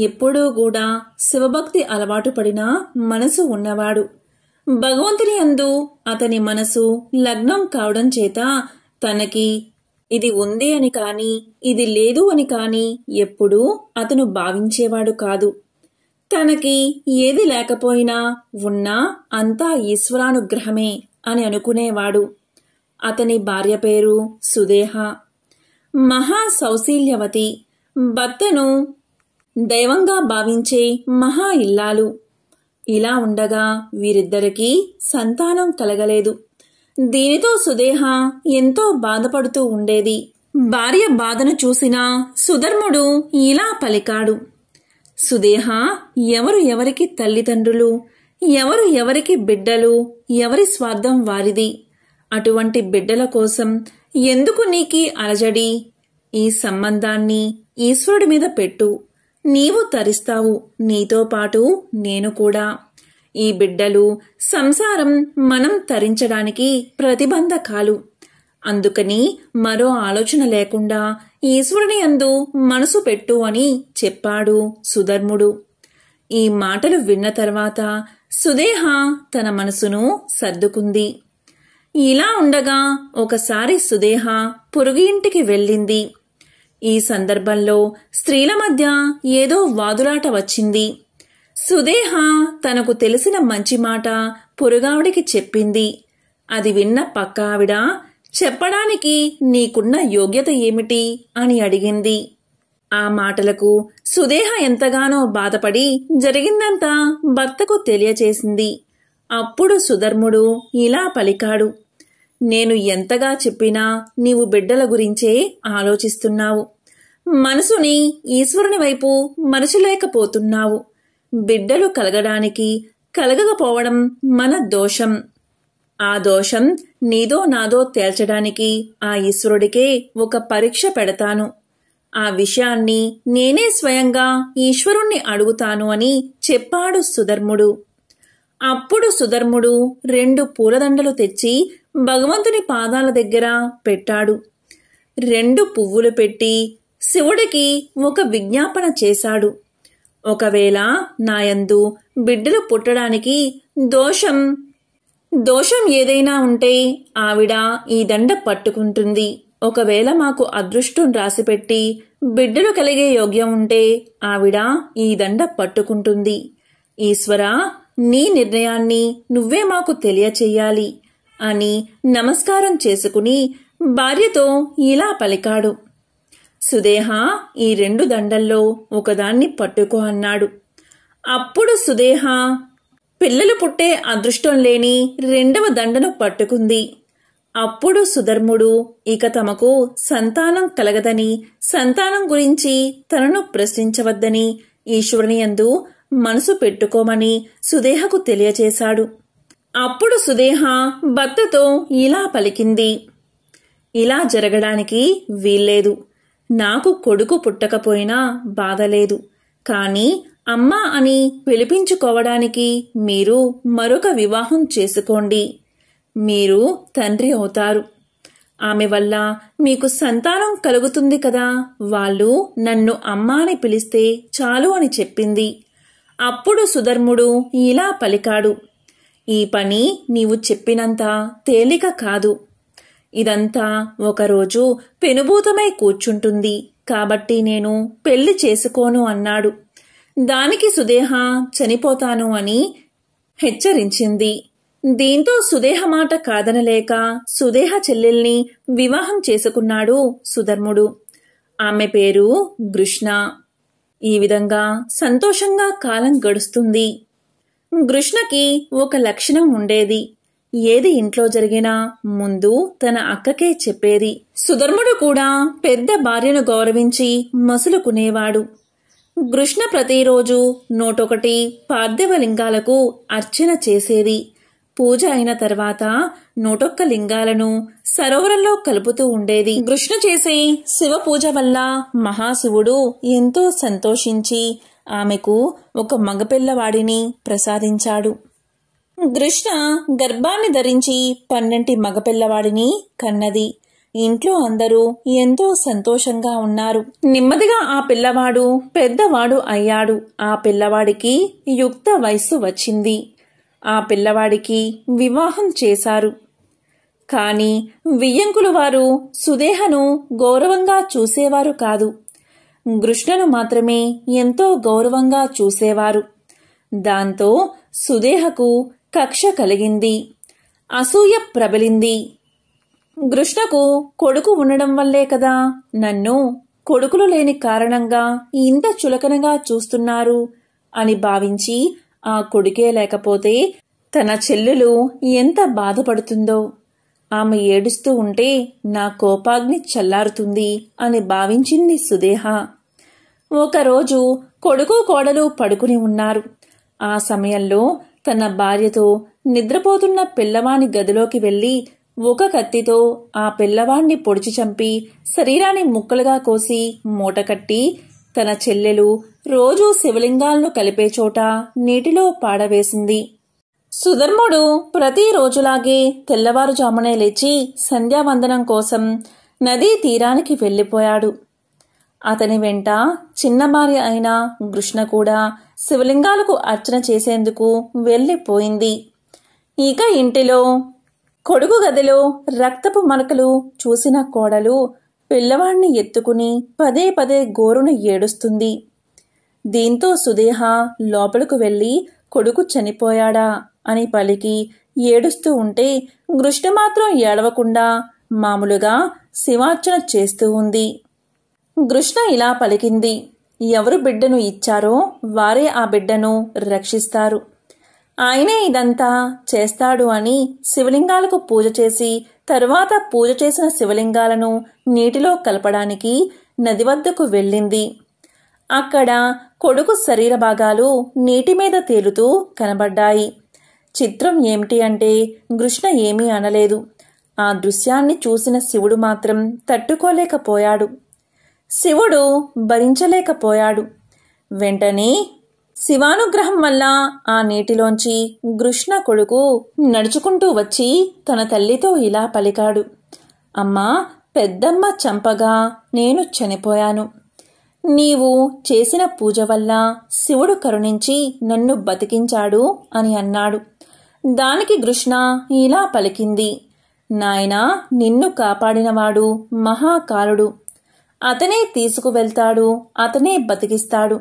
ఎప్పుడూ కూడా శివభక్తి అలవాటు పడిన మనసు ఉన్నవాడు భగవంతుని అందు అతని మనసు లగ్నం కావడం చేత తనకి ఇది ఉంది అని కాని ఇది లేదు అని కాని ఎప్పుడూ అతను భావించేవాడు కాదు తనకి ఏది లేకపోయినా ఉన్నా అంతా ఈశ్వరానుగ్రహమే అని అనుకునేవాడు అతని భార్య పేరు సుదేహ మహా సౌశీల్యవతి భర్తను దైవంగా భావించే మహా ఇల్లాలు ఇలా ఉండగా వీరిద్దరికీ సంతానం కలగలేదు దీనితో సుదేహ ఎంతో బాధపడుతూ ఉండేది భార్య బాధను చూసినా సుధర్ముడు ఇలా పలికాడు సుదేహ ఎవరు ఎవరికి తల్లిదండ్రులు ఎవరు ఎవరికి బిడ్డలు ఎవరి స్వార్థం వారిది అటువంటి బిడ్డల కోసం ఎందుకు నీకి అలజడి ఈ సంబంధాన్ని ఈశ్వరుడి మీద పెట్టు నీవు తరిస్తావు నీతో పాటు నేను కూడా ఈ బిడ్డలు సంసారం మనం తరించడానికి ప్రతిబంధకాలు అందుకని మరో ఆలోచన లేకుండా ఈశ్వరుని అందు మనసు పెట్టు అని చెప్పాడు సుధర్ముడు ఈ మాటలు విన్న తర్వాత సుదేహ తన మనసును సర్దుకుంది ఇలా ఉండగా ఒకసారి సుదేహ పొరుగు ఇంటికి వెళ్ళింది ఈ సందర్భంలో స్త్రీల మధ్య ఏదో వాదులాట వచ్చింది సుదేహ తనకు తెలిసిన మంచి మాట పొరుగావిడికి చెప్పింది అది విన్న పక్కావిడ చెప్పడానికి నీకున్న యోగ్యత ఏమిటి అని అడిగింది ఆ మాటలకు సుదేహ ఎంతగానో బాధపడి జరిగిందంతా భర్తకు తెలియచేసింది అప్పుడు సుధర్ముడు ఇలా పలికాడు నేను ఎంతగా చెప్పినా నీవు బిడ్డల గురించే ఆలోచిస్తున్నావు మనసుని ఈశ్వరుని వైపు మరచలేకపోతున్నావు బిడ్డలు కలగడానికి కలగకపోవడం మన దోషం ఆ దోషం నీదో నాదో తేల్చడానికి ఆ ఈశ్వరుడికే ఒక పరీక్ష పెడతాను ఆ విషయాన్ని నేనే స్వయంగా ఈశ్వరుణ్ణి అడుగుతాను అని చెప్పాడు సుధర్ముడు అప్పుడు సుధర్ముడు రెండు పూలదండలు తెచ్చి భగవంతుని పాదాల దగ్గర పెట్టాడు రెండు పువ్వులు పెట్టి శివుడికి ఒక విజ్ఞాపన చేశాడు ఒకవేళ నాయందు బిడ్డలు పుట్టడానికి దోషం దోషం ఏదైనా ఉంటే ఆవిడ ఈ దండ పట్టుకుంటుంది ఒకవేళ మాకు అదృష్టం రాసిపెట్టి బిడ్డలు కలిగే యోగ్యం ఉంటే ఆవిడ ఈ దండ పట్టుకుంటుంది ఈశ్వర నీ నిర్ణయాన్ని నువ్వే మాకు తెలియచేయాలి అని నమస్కారం చేసుకుని భార్యతో ఇలా పలికాడు సుదేహ ఈ రెండు దండల్లో ఒకదాన్ని పట్టుకో అన్నాడు అప్పుడు సుదేహ పిల్లలు పుట్టే అదృష్టం లేని రెండవ దండను పట్టుకుంది అప్పుడు సుధర్ముడు ఇక తమకు సంతానం కలగదని సంతానం గురించి తనను ప్రశ్నించవద్దని ఈశ్వరుని యందు మనసు పెట్టుకోమని సుదేహకు తెలియచేశాడు అప్పుడు సుదేహ భర్తతో ఇలా పలికింది ఇలా జరగడానికి వీల్లేదు నాకు కొడుకు పుట్టకపోయినా బాధలేదు కానీ అమ్మ అని పిలిపించుకోవడానికి మీరు మరొక వివాహం చేసుకోండి మీరు తండ్రి అవుతారు ఆమె వల్ల మీకు సంతానం కలుగుతుంది కదా వాళ్ళు నన్ను అమ్మాని పిలిస్తే చాలు అని చెప్పింది అప్పుడు సుధర్ముడు ఇలా పలికాడు ఈ పని నీవు చెప్పినంత తేలిక కాదు ఇదంతా ఒకరోజు పెనుభూతమై కూర్చుంటుంది కాబట్టి నేను పెళ్లి చేసుకోను అన్నాడు దానికి సుదేహ చనిపోతాను అని హెచ్చరించింది దీంతో సుదేహ మాట కాదనలేక సుదేహ చెల్లెల్ని వివాహం చేసుకున్నాడు సుధర్ముడు ఆమె పేరు గృష్ణ ఈ విధంగా సంతోషంగా కాలం గడుస్తుంది గృష్ణకి ఒక లక్షణం ఉండేది ఏది ఇంట్లో జరిగినా ముందు తన అక్కకే చెప్పేది సుధర్ముడు కూడా పెద్ద భార్యను గౌరవించి మసులుకునేవాడు కృష్ణ ప్రతిరోజు నోటొకటి పార్థివలింగాలకు అర్చన చేసేది పూజ అయిన తర్వాత నోటొక్క లింగాలను సరోవరంలో కలుపుతూ ఉండేది కృష్ణ చేసే శివ పూజ వల్ల మహాశివుడు ఎంతో సంతోషించి ఆమెకు ఒక మగపిల్లవాడిని ప్రసాదించాడు కృష్ణ గర్భాన్ని ధరించి పన్నెంటి మగపిల్లవాడిని కన్నది ఇంట్లో అందరూ ఎంతో సంతోషంగా ఉన్నారు నెమ్మదిగా ఆ పిల్లవాడు పెద్దవాడు అయ్యాడు ఆ పిల్లవాడికి యుక్త వయస్సు వచ్చింది ఆ పిల్లవాడికి వివాహం చేశారు కాని వియ్యంకులు వారు సుదేహను గౌరవంగా చూసేవారు కాదు కృష్ణను మాత్రమే ఎంతో గౌరవంగా చూసేవారు దాంతో సుదేహకు కక్ష కలిగింది అసూయ ప్రబలింది కృష్ణకు కొడుకు ఉండడం వల్లే కదా నన్ను కొడుకులు లేని కారణంగా ఇంత చులకనగా చూస్తున్నారు అని భావించి ఆ కొడుకే లేకపోతే తన చెల్లెలు ఎంత బాధపడుతుందో ఆమె ఏడుస్తూ ఉంటే నా కోపాగ్ని చల్లారుతుంది అని భావించింది సుదేహ ఒకరోజు కొడుకు కోడలు పడుకుని ఉన్నారు ఆ సమయంలో తన భార్యతో నిద్రపోతున్న పిల్లవాణి గదిలోకి వెళ్లి ఒక కత్తితో ఆ పిల్లవాణ్ణి పొడిచి చంపి శరీరాన్ని ముక్కలుగా కోసి మూటకట్టి తన చెల్లెలు రోజూ శివలింగాలను కలిపే చోట నీటిలో పాడవేసింది సుధర్ముడు ప్రతిరోజులాగే తెల్లవారుజామునే లేచి సంధ్యావందనం కోసం నదీ తీరానికి వెళ్ళిపోయాడు అతని వెంట చిన్న భార్య అయిన కృష్ణ కూడా శివలింగాలకు అర్చన చేసేందుకు వెళ్ళిపోయింది ఇక ఇంటిలో కొడుకు గదిలో రక్తపు మనకలు చూసిన కోడలు పిల్లవాడిని ఎత్తుకుని పదే పదే గోరును ఏడుస్తుంది దీంతో సుదేహ లోపలకు వెళ్ళి కొడుకు చనిపోయాడా అని పలికి ఏడుస్తూ ఉంటే గృష్టి మాత్రం ఏడవకుండా మామూలుగా శివార్చన చేస్తూ ఉంది కృష్ణ ఇలా పలికింది ఎవరు బిడ్డను ఇచ్చారో వారే ఆ బిడ్డను రక్షిస్తారు ఆయనే ఇదంతా చేస్తాడు అని శివలింగాలకు పూజ చేసి తరువాత పూజ చేసిన శివలింగాలను నీటిలో కలపడానికి నది వద్దకు వెళ్ళింది అక్కడ కొడుకు శరీర భాగాలు నీటి మీద తేలుతూ కనబడ్డాయి చిత్రం ఏమిటి అంటే కృష్ణ ఏమీ అనలేదు ఆ దృశ్యాన్ని చూసిన శివుడు మాత్రం తట్టుకోలేకపోయాడు శివుడు భరించలేకపోయాడు వెంటనే శివానుగ్రహం వల్ల ఆ నీటిలోంచి కృష్ణ కొడుకు నడుచుకుంటూ వచ్చి తన తల్లితో ఇలా పలికాడు అమ్మా పెద్దమ్మ చంపగా నేను చనిపోయాను నీవు చేసిన పూజ వల్ల శివుడు కరుణించి నన్ను బతికించాడు అని అన్నాడు దానికి కృష్ణ ఇలా పలికింది నాయనా నిన్ను కాపాడినవాడు మహాకాలుడు అతనే తీసుకువెళ్తాడు అతనే బతికిస్తాడు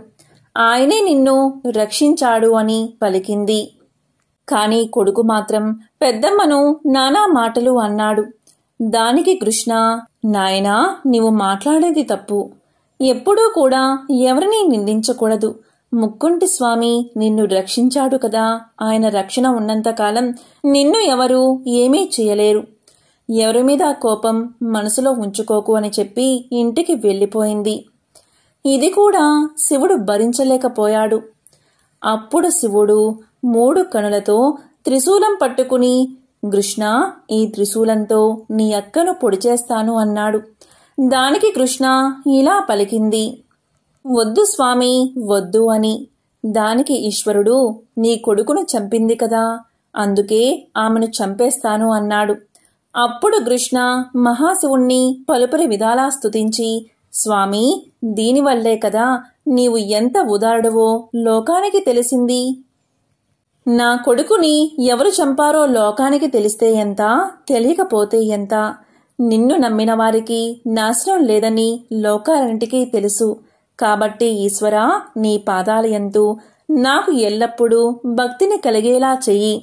ఆయనే నిన్ను రక్షించాడు అని పలికింది కానీ కొడుకు మాత్రం పెద్దమ్మను నానా మాటలు అన్నాడు దానికి కృష్ణ నాయనా నీవు మాట్లాడేది తప్పు ఎప్పుడూ కూడా ఎవరిని నిందించకూడదు ముక్కుంటి స్వామి నిన్ను రక్షించాడు కదా ఆయన రక్షణ ఉన్నంతకాలం నిన్ను ఎవరూ ఏమీ చేయలేరు ఎవరి మీద కోపం మనసులో ఉంచుకోకు అని చెప్పి ఇంటికి వెళ్ళిపోయింది ఇది కూడా శివుడు భరించలేకపోయాడు అప్పుడు శివుడు మూడు కణులతో త్రిశూలం పట్టుకుని కృష్ణ ఈ త్రిశూలంతో నీ అక్కను పొడిచేస్తాను అన్నాడు దానికి కృష్ణ ఇలా పలికింది వద్దు స్వామి వద్దు అని దానికి ఈశ్వరుడు నీ కొడుకును చంపింది కదా అందుకే ఆమెను చంపేస్తాను అన్నాడు అప్పుడు కృష్ణ మహాశివుణ్ణి పలుపురి విధాలా స్తుతించి స్వామి దీనివల్లే కదా నీవు ఎంత ఉదారుడువో లోకానికి తెలిసింది నా కొడుకుని ఎవరు చంపారో లోకానికి తెలిస్తే ఎంత తెలియకపోతే ఎంత నిన్ను నమ్మిన వారికి నాశనం లేదని లోకాలన్నిటికీ తెలుసు కాబట్టి ఈశ్వరా నీ పాదాలయంతు నాకు ఎల్లప్పుడూ భక్తిని కలిగేలా చెయ్యి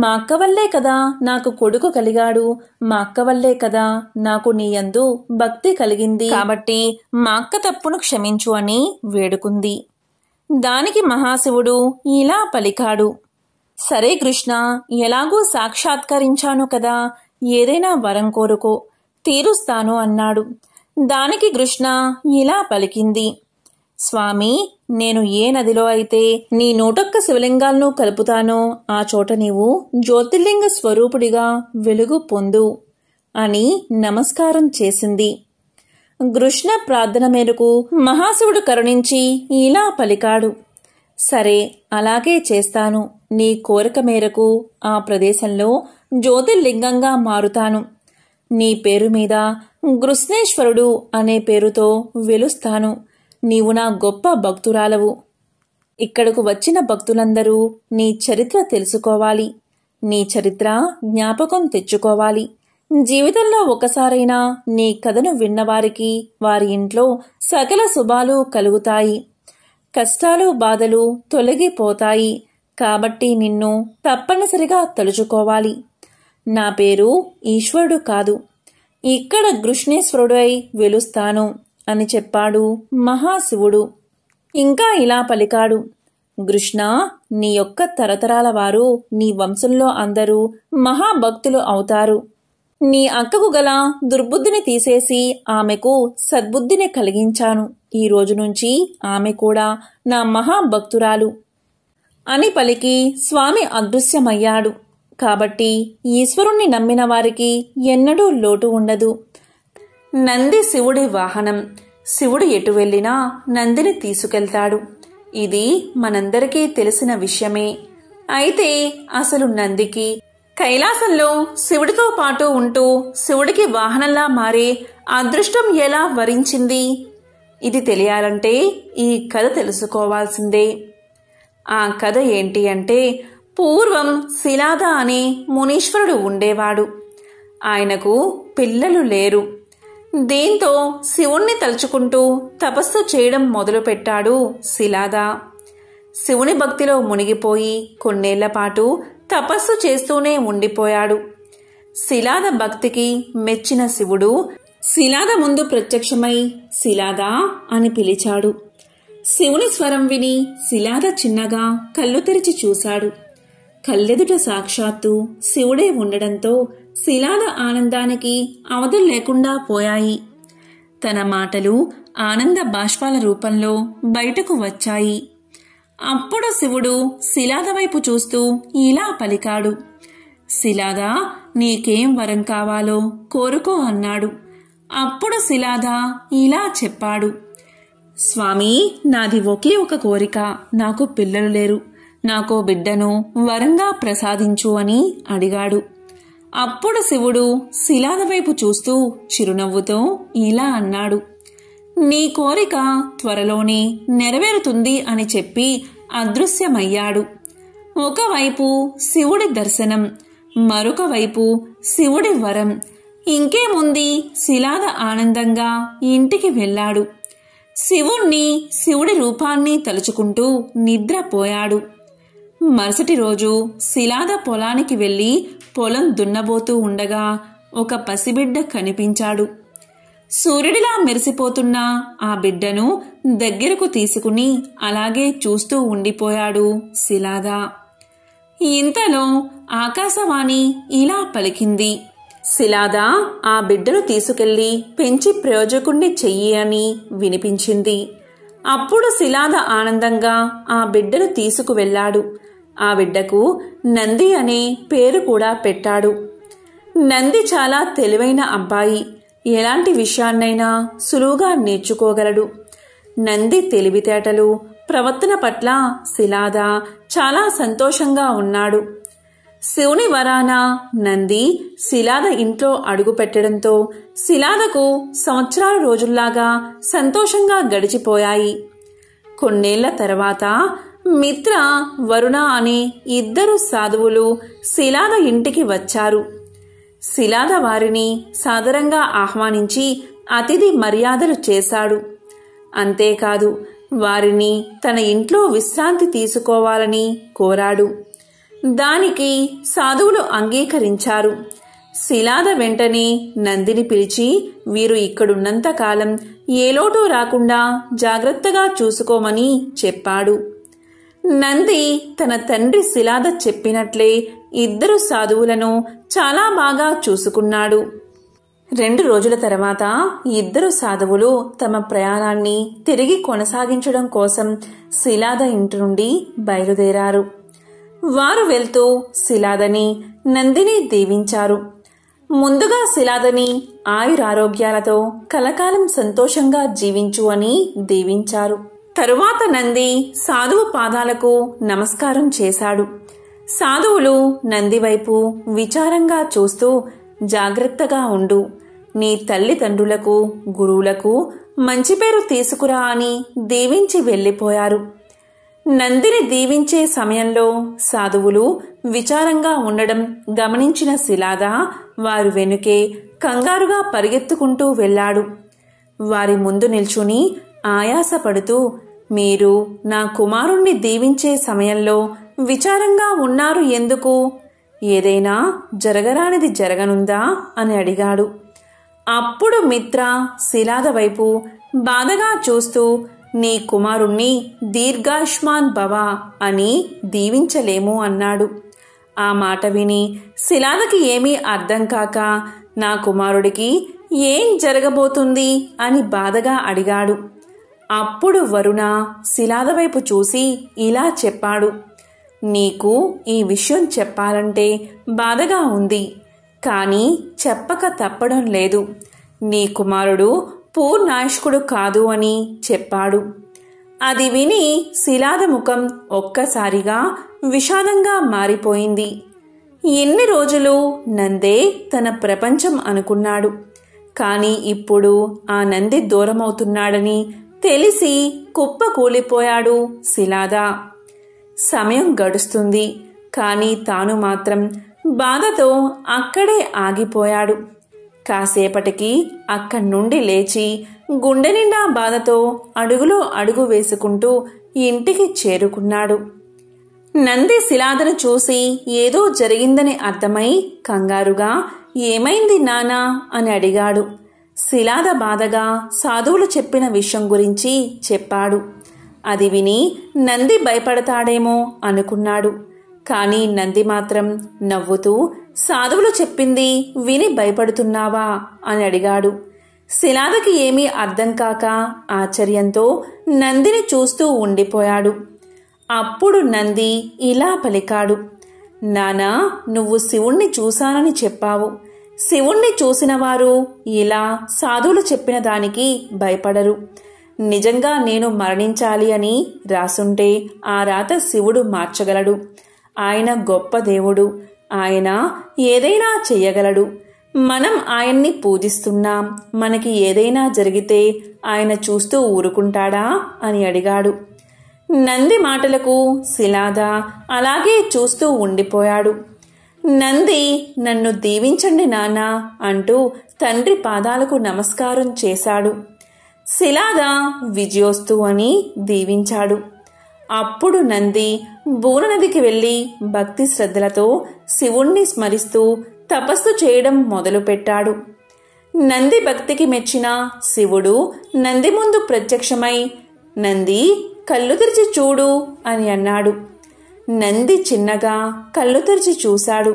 మా అక్క వల్లే కదా నాకు కొడుకు కలిగాడు మా అక్క వల్లే కదా నాకు నీయందు భక్తి కలిగింది కాబట్టి మా అక్క తప్పును క్షమించు అని వేడుకుంది దానికి మహాశివుడు ఇలా పలికాడు సరే కృష్ణ ఎలాగూ సాక్షాత్కరించాను కదా ఏదైనా వరం కోరుకో తీరుస్తాను అన్నాడు దానికి కృష్ణ ఇలా పలికింది స్వామి నేను ఏ నదిలో అయితే నీ నూటొక్క శివలింగాలను కలుపుతానో ఆ చోట నీవు జ్యోతిర్లింగ స్వరూపుడిగా వెలుగు పొందు అని నమస్కారం చేసింది కృష్ణ ప్రార్థన మేరకు మహాశివుడు కరుణించి ఇలా పలికాడు సరే అలాగే చేస్తాను నీ కోరిక మేరకు ఆ ప్రదేశంలో జ్యోతిర్లింగంగా మారుతాను నీ పేరు మీద గృష్ణేశ్వరుడు అనే పేరుతో వెలుస్తాను నీవు నా గొప్ప భక్తురాలవు ఇక్కడకు వచ్చిన భక్తులందరూ నీ చరిత్ర తెలుసుకోవాలి నీ చరిత్ర జ్ఞాపకం తెచ్చుకోవాలి జీవితంలో ఒకసారైనా నీ కథను విన్నవారికి వారి ఇంట్లో సకల శుభాలు కలుగుతాయి కష్టాలు బాధలు తొలగిపోతాయి కాబట్టి నిన్ను తప్పనిసరిగా తలుచుకోవాలి నా పేరు ఈశ్వరుడు కాదు ఇక్కడ గృష్ణేశ్వరుడై వెలుస్తాను అని చెప్పాడు మహాశివుడు ఇంకా ఇలా పలికాడు కృష్ణ నీ యొక్క తరతరాల వారు నీ వంశంలో అందరూ మహాభక్తులు అవుతారు నీ అక్కకు గల దుర్బుద్ధిని తీసేసి ఆమెకు సద్బుద్ధిని కలిగించాను ఈ రోజు నుంచి ఆమె కూడా నా మహాభక్తురాలు అని పలికి స్వామి అదృశ్యమయ్యాడు కాబట్టి ఈశ్వరుణ్ణి నమ్మిన వారికి ఎన్నడూ లోటు ఉండదు నంది శివుడి వాహనం శివుడు ఎటు వెళ్ళినా నందిని తీసుకెళ్తాడు ఇది మనందరికీ తెలిసిన విషయమే అయితే అసలు నందికి కైలాసంలో శివుడితో పాటు ఉంటూ శివుడికి వాహనంలా మారే అదృష్టం ఎలా వరించింది ఇది తెలియాలంటే ఈ కథ తెలుసుకోవాల్సిందే ఆ కథ ఏంటి అంటే పూర్వం శిలాద అనే మునీశ్వరుడు ఉండేవాడు ఆయనకు పిల్లలు లేరు దీంతో శివుణ్ణి తలుచుకుంటూ తపస్సు చేయడం మొదలుపెట్టాడు శిలాద శివుని భక్తిలో మునిగిపోయి కొన్నేళ్ల పాటు తపస్సు చేస్తూనే ఉండిపోయాడు శిలాద భక్తికి మెచ్చిన శివుడు శిలాద ముందు ప్రత్యక్షమై శిలాద అని పిలిచాడు శివుని స్వరం విని శిలాద చిన్నగా కళ్ళు తెరిచి చూశాడు కళ్ళెదుట సాక్షాత్తు శివుడే ఉండడంతో శిలాల ఆనందానికి అవధులు లేకుండా పోయాయి తన మాటలు ఆనంద బాష్పాల రూపంలో బయటకు వచ్చాయి అప్పుడు శివుడు శిలాద వైపు చూస్తూ ఇలా పలికాడు శిలాద నీకేం వరం కావాలో కోరుకో అన్నాడు అప్పుడు శిలాద ఇలా చెప్పాడు స్వామి నాది ఒకే ఒక కోరిక నాకు పిల్లలు లేరు నాకో బిడ్డను వరంగా ప్రసాదించు అని అడిగాడు అప్పుడు శివుడు శిలాద వైపు చూస్తూ చిరునవ్వుతో ఇలా అన్నాడు నీ కోరిక త్వరలోనే నెరవేరుతుంది అని చెప్పి అదృశ్యమయ్యాడు ఒకవైపు శివుడి దర్శనం మరొక వైపు శివుడి వరం ఇంకేముంది శిలాద ఆనందంగా ఇంటికి వెళ్ళాడు శివుణ్ణి శివుడి రూపాన్ని తలుచుకుంటూ నిద్రపోయాడు మరుసటి రోజు శిలాద పొలానికి వెళ్ళి పొలం దున్నబోతూ ఉండగా ఒక పసిబిడ్డ కనిపించాడు సూర్యుడిలా మెరిసిపోతున్న ఆ బిడ్డను దగ్గరకు తీసుకుని అలాగే చూస్తూ ఉండిపోయాడు శిలాదా ఇంతలో ఆకాశవాణి ఇలా పలికింది శిలాదా ఆ బిడ్డను తీసుకెళ్లి పెంచి ప్రయోజకుణ్ణి చెయ్యి అని వినిపించింది అప్పుడు శిలాద ఆనందంగా ఆ బిడ్డను తీసుకువెళ్ళాడు ఆ బిడ్డకు నంది అనే పేరు కూడా పెట్టాడు నంది చాలా తెలివైన అబ్బాయి ఎలాంటి విషయాన్నైనా సులువుగా నేర్చుకోగలడు నంది తెలివితేటలు ప్రవర్తన పట్ల శిలాద చాలా సంతోషంగా ఉన్నాడు శివుని వరాన నంది శిలాద ఇంట్లో అడుగుపెట్టడంతో శిలాదకు సంవత్సరాల రోజుల్లాగా సంతోషంగా గడిచిపోయాయి కొన్నేళ్ల తర్వాత మిత్ర వరుణ అనే ఇద్దరు సాధువులు శిలాద ఇంటికి వచ్చారు శిలాద వారిని సాదరంగా ఆహ్వానించి అతిథి మర్యాదలు చేశాడు అంతేకాదు వారిని తన ఇంట్లో విశ్రాంతి తీసుకోవాలని కోరాడు దానికి సాధువులు అంగీకరించారు శిలాద వెంటనే నందిని పిలిచి వీరు ఇక్కడున్నంతకాలం ఏలోటూ రాకుండా జాగ్రత్తగా చూసుకోమని చెప్పాడు నంది తన తండ్రి శిలాద చెప్పినట్లే ఇద్దరు సాధువులను చాలా బాగా చూసుకున్నాడు రెండు రోజుల తర్వాత ఇద్దరు సాధువులు తమ ప్రయాణాన్ని తిరిగి కొనసాగించడం కోసం శిలాద ఇంటి నుండి బయలుదేరారు వారు వెళ్తూ శిలాదని నందిని దీవించారు ముందుగా శిలాదని ఆయురారోగ్యాలతో కలకాలం సంతోషంగా జీవించు అని దీవించారు తరువాత నంది సాధువు పాదాలకు నమస్కారం చేశాడు సాధువులు నందివైపు విచారంగా చూస్తూ జాగ్రత్తగా ఉండు నీ తల్లిదండ్రులకు గురువులకు మంచి పేరు తీసుకురా అని దీవించి వెళ్ళిపోయారు నందిని దీవించే సమయంలో సాధువులు విచారంగా ఉండడం గమనించిన శిలాద వారు వెనుకే కంగారుగా పరిగెత్తుకుంటూ వెళ్ళాడు వారి ముందు నిల్చుని ఆయాసపడుతూ మీరు నా కుమారుణ్ణి దీవించే సమయంలో విచారంగా ఉన్నారు ఎందుకు ఏదైనా జరగరానిది జరగనుందా అని అడిగాడు అప్పుడు మిత్ర శిలాద వైపు బాధగా చూస్తూ నీ కుమారుణ్ణి దీర్ఘాయుష్మాన్ భవ అని దీవించలేము అన్నాడు ఆ మాట విని శిలాదకి ఏమీ అర్థం కాక నా కుమారుడికి ఏం జరగబోతుంది అని బాధగా అడిగాడు అప్పుడు వరుణ శిలాద వైపు చూసి ఇలా చెప్పాడు నీకు ఈ విషయం చెప్పాలంటే బాధగా ఉంది కానీ చెప్పక తప్పడం లేదు నీ కుమారుడు పూర్ణాయుష్కుడు కాదు అని చెప్పాడు అది విని శిలాద ముఖం ఒక్కసారిగా విషాదంగా మారిపోయింది ఎన్ని రోజులు నందే తన ప్రపంచం అనుకున్నాడు కానీ ఇప్పుడు ఆ నంది దూరమవుతున్నాడని తెలిసి కుప్ప కూలిపోయాడు శిలాదా సమయం గడుస్తుంది కానీ తాను మాత్రం బాధతో అక్కడే ఆగిపోయాడు కాసేపటికి అక్కడి నుండి లేచి గుండె నిండా బాధతో అడుగులో అడుగు వేసుకుంటూ ఇంటికి చేరుకున్నాడు నంది శిలాదను చూసి ఏదో జరిగిందని అర్థమై కంగారుగా ఏమైంది నానా అని అడిగాడు శిలాద బాధగా సాధువులు చెప్పిన విషయం గురించి చెప్పాడు అది విని నంది భయపడతాడేమో అనుకున్నాడు కానీ నంది మాత్రం నవ్వుతూ సాధువులు చెప్పింది విని భయపడుతున్నావా అని అడిగాడు శిలాదకి ఏమీ అర్థం కాక ఆశ్చర్యంతో నందిని చూస్తూ ఉండిపోయాడు అప్పుడు నంది ఇలా పలికాడు నానా నువ్వు శివుణ్ణి చూశానని చెప్పావు శివుణ్ణి చూసినవారు ఇలా సాధువులు చెప్పిన దానికి భయపడరు నిజంగా నేను మరణించాలి అని రాసుంటే ఆ రాత శివుడు మార్చగలడు ఆయన గొప్ప దేవుడు ఆయన ఏదైనా చేయగలడు మనం ఆయన్ని పూజిస్తున్నాం మనకి ఏదైనా జరిగితే ఆయన చూస్తూ ఊరుకుంటాడా అని అడిగాడు నంది మాటలకు శిలాద అలాగే చూస్తూ ఉండిపోయాడు నంది నన్ను దీవించండి నానా అంటూ తండ్రి పాదాలకు నమస్కారం చేశాడు శిలాద విజయోస్తు అని దీవించాడు అప్పుడు నంది బూరనదికి వెళ్ళి భక్తి శ్రద్ధలతో శివుణ్ణి స్మరిస్తూ తపస్సు చేయడం మొదలుపెట్టాడు నంది భక్తికి మెచ్చిన శివుడు నంది ముందు ప్రత్యక్షమై నంది కళ్ళు తెరిచి చూడు అని అన్నాడు నంది చిన్నగా కళ్ళు తెరిచి చూశాడు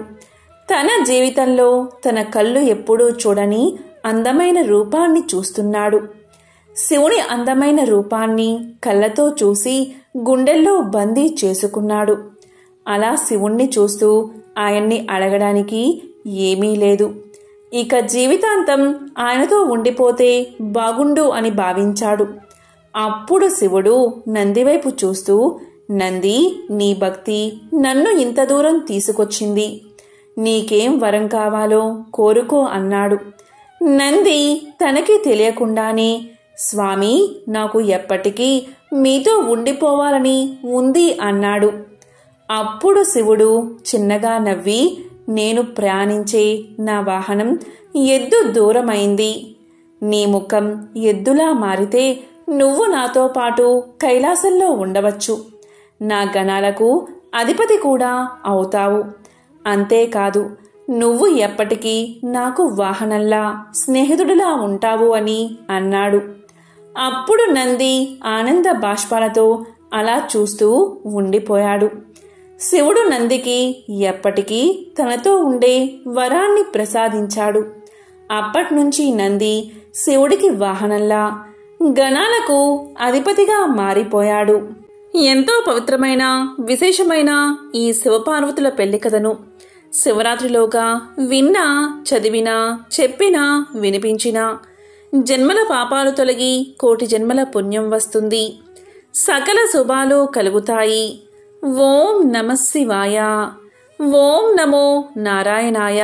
తన జీవితంలో తన కళ్ళు ఎప్పుడూ చూడని అందమైన రూపాన్ని చూస్తున్నాడు శివుని అందమైన రూపాన్ని కళ్ళతో చూసి గుండెల్లో బందీ చేసుకున్నాడు అలా శివుణ్ణి చూస్తూ ఆయన్ని అడగడానికి ఏమీ లేదు ఇక జీవితాంతం ఆయనతో ఉండిపోతే బాగుండు అని భావించాడు అప్పుడు శివుడు నందివైపు చూస్తూ నంది నీ భక్తి నన్ను ఇంత దూరం తీసుకొచ్చింది నీకేం వరం కావాలో కోరుకో అన్నాడు నంది తనకి తెలియకుండానే స్వామి నాకు ఎప్పటికీ మీతో ఉండిపోవాలని ఉంది అన్నాడు అప్పుడు శివుడు చిన్నగా నవ్వి నేను ప్రయాణించే నా వాహనం ఎద్దు దూరమైంది నీ ముఖం ఎద్దులా మారితే నువ్వు నాతో పాటు కైలాసంలో ఉండవచ్చు నా గణాలకు అధిపతి కూడా అవుతావు అంతేకాదు నువ్వు ఎప్పటికీ నాకు వాహనంలా స్నేహితుడిలా ఉంటావు అని అన్నాడు అప్పుడు నంది ఆనంద బాష్పాలతో అలా చూస్తూ ఉండిపోయాడు శివుడు నందికి ఎప్పటికీ తనతో ఉండే వరాన్ని ప్రసాదించాడు అప్పట్నుంచి నంది శివుడికి వాహనంలా గణాలకు అధిపతిగా మారిపోయాడు ఎంతో పవిత్రమైన విశేషమైన ఈ శివపార్వతుల పెళ్లి కథను శివరాత్రిలోగా విన్నా చదివినా చెప్పినా వినిపించినా జన్మల పాపాలు తొలగి కోటి జన్మల పుణ్యం వస్తుంది సకల శుభాలు కలుగుతాయి ఓం నమ శివాయ ఓం నమో నారాయణాయ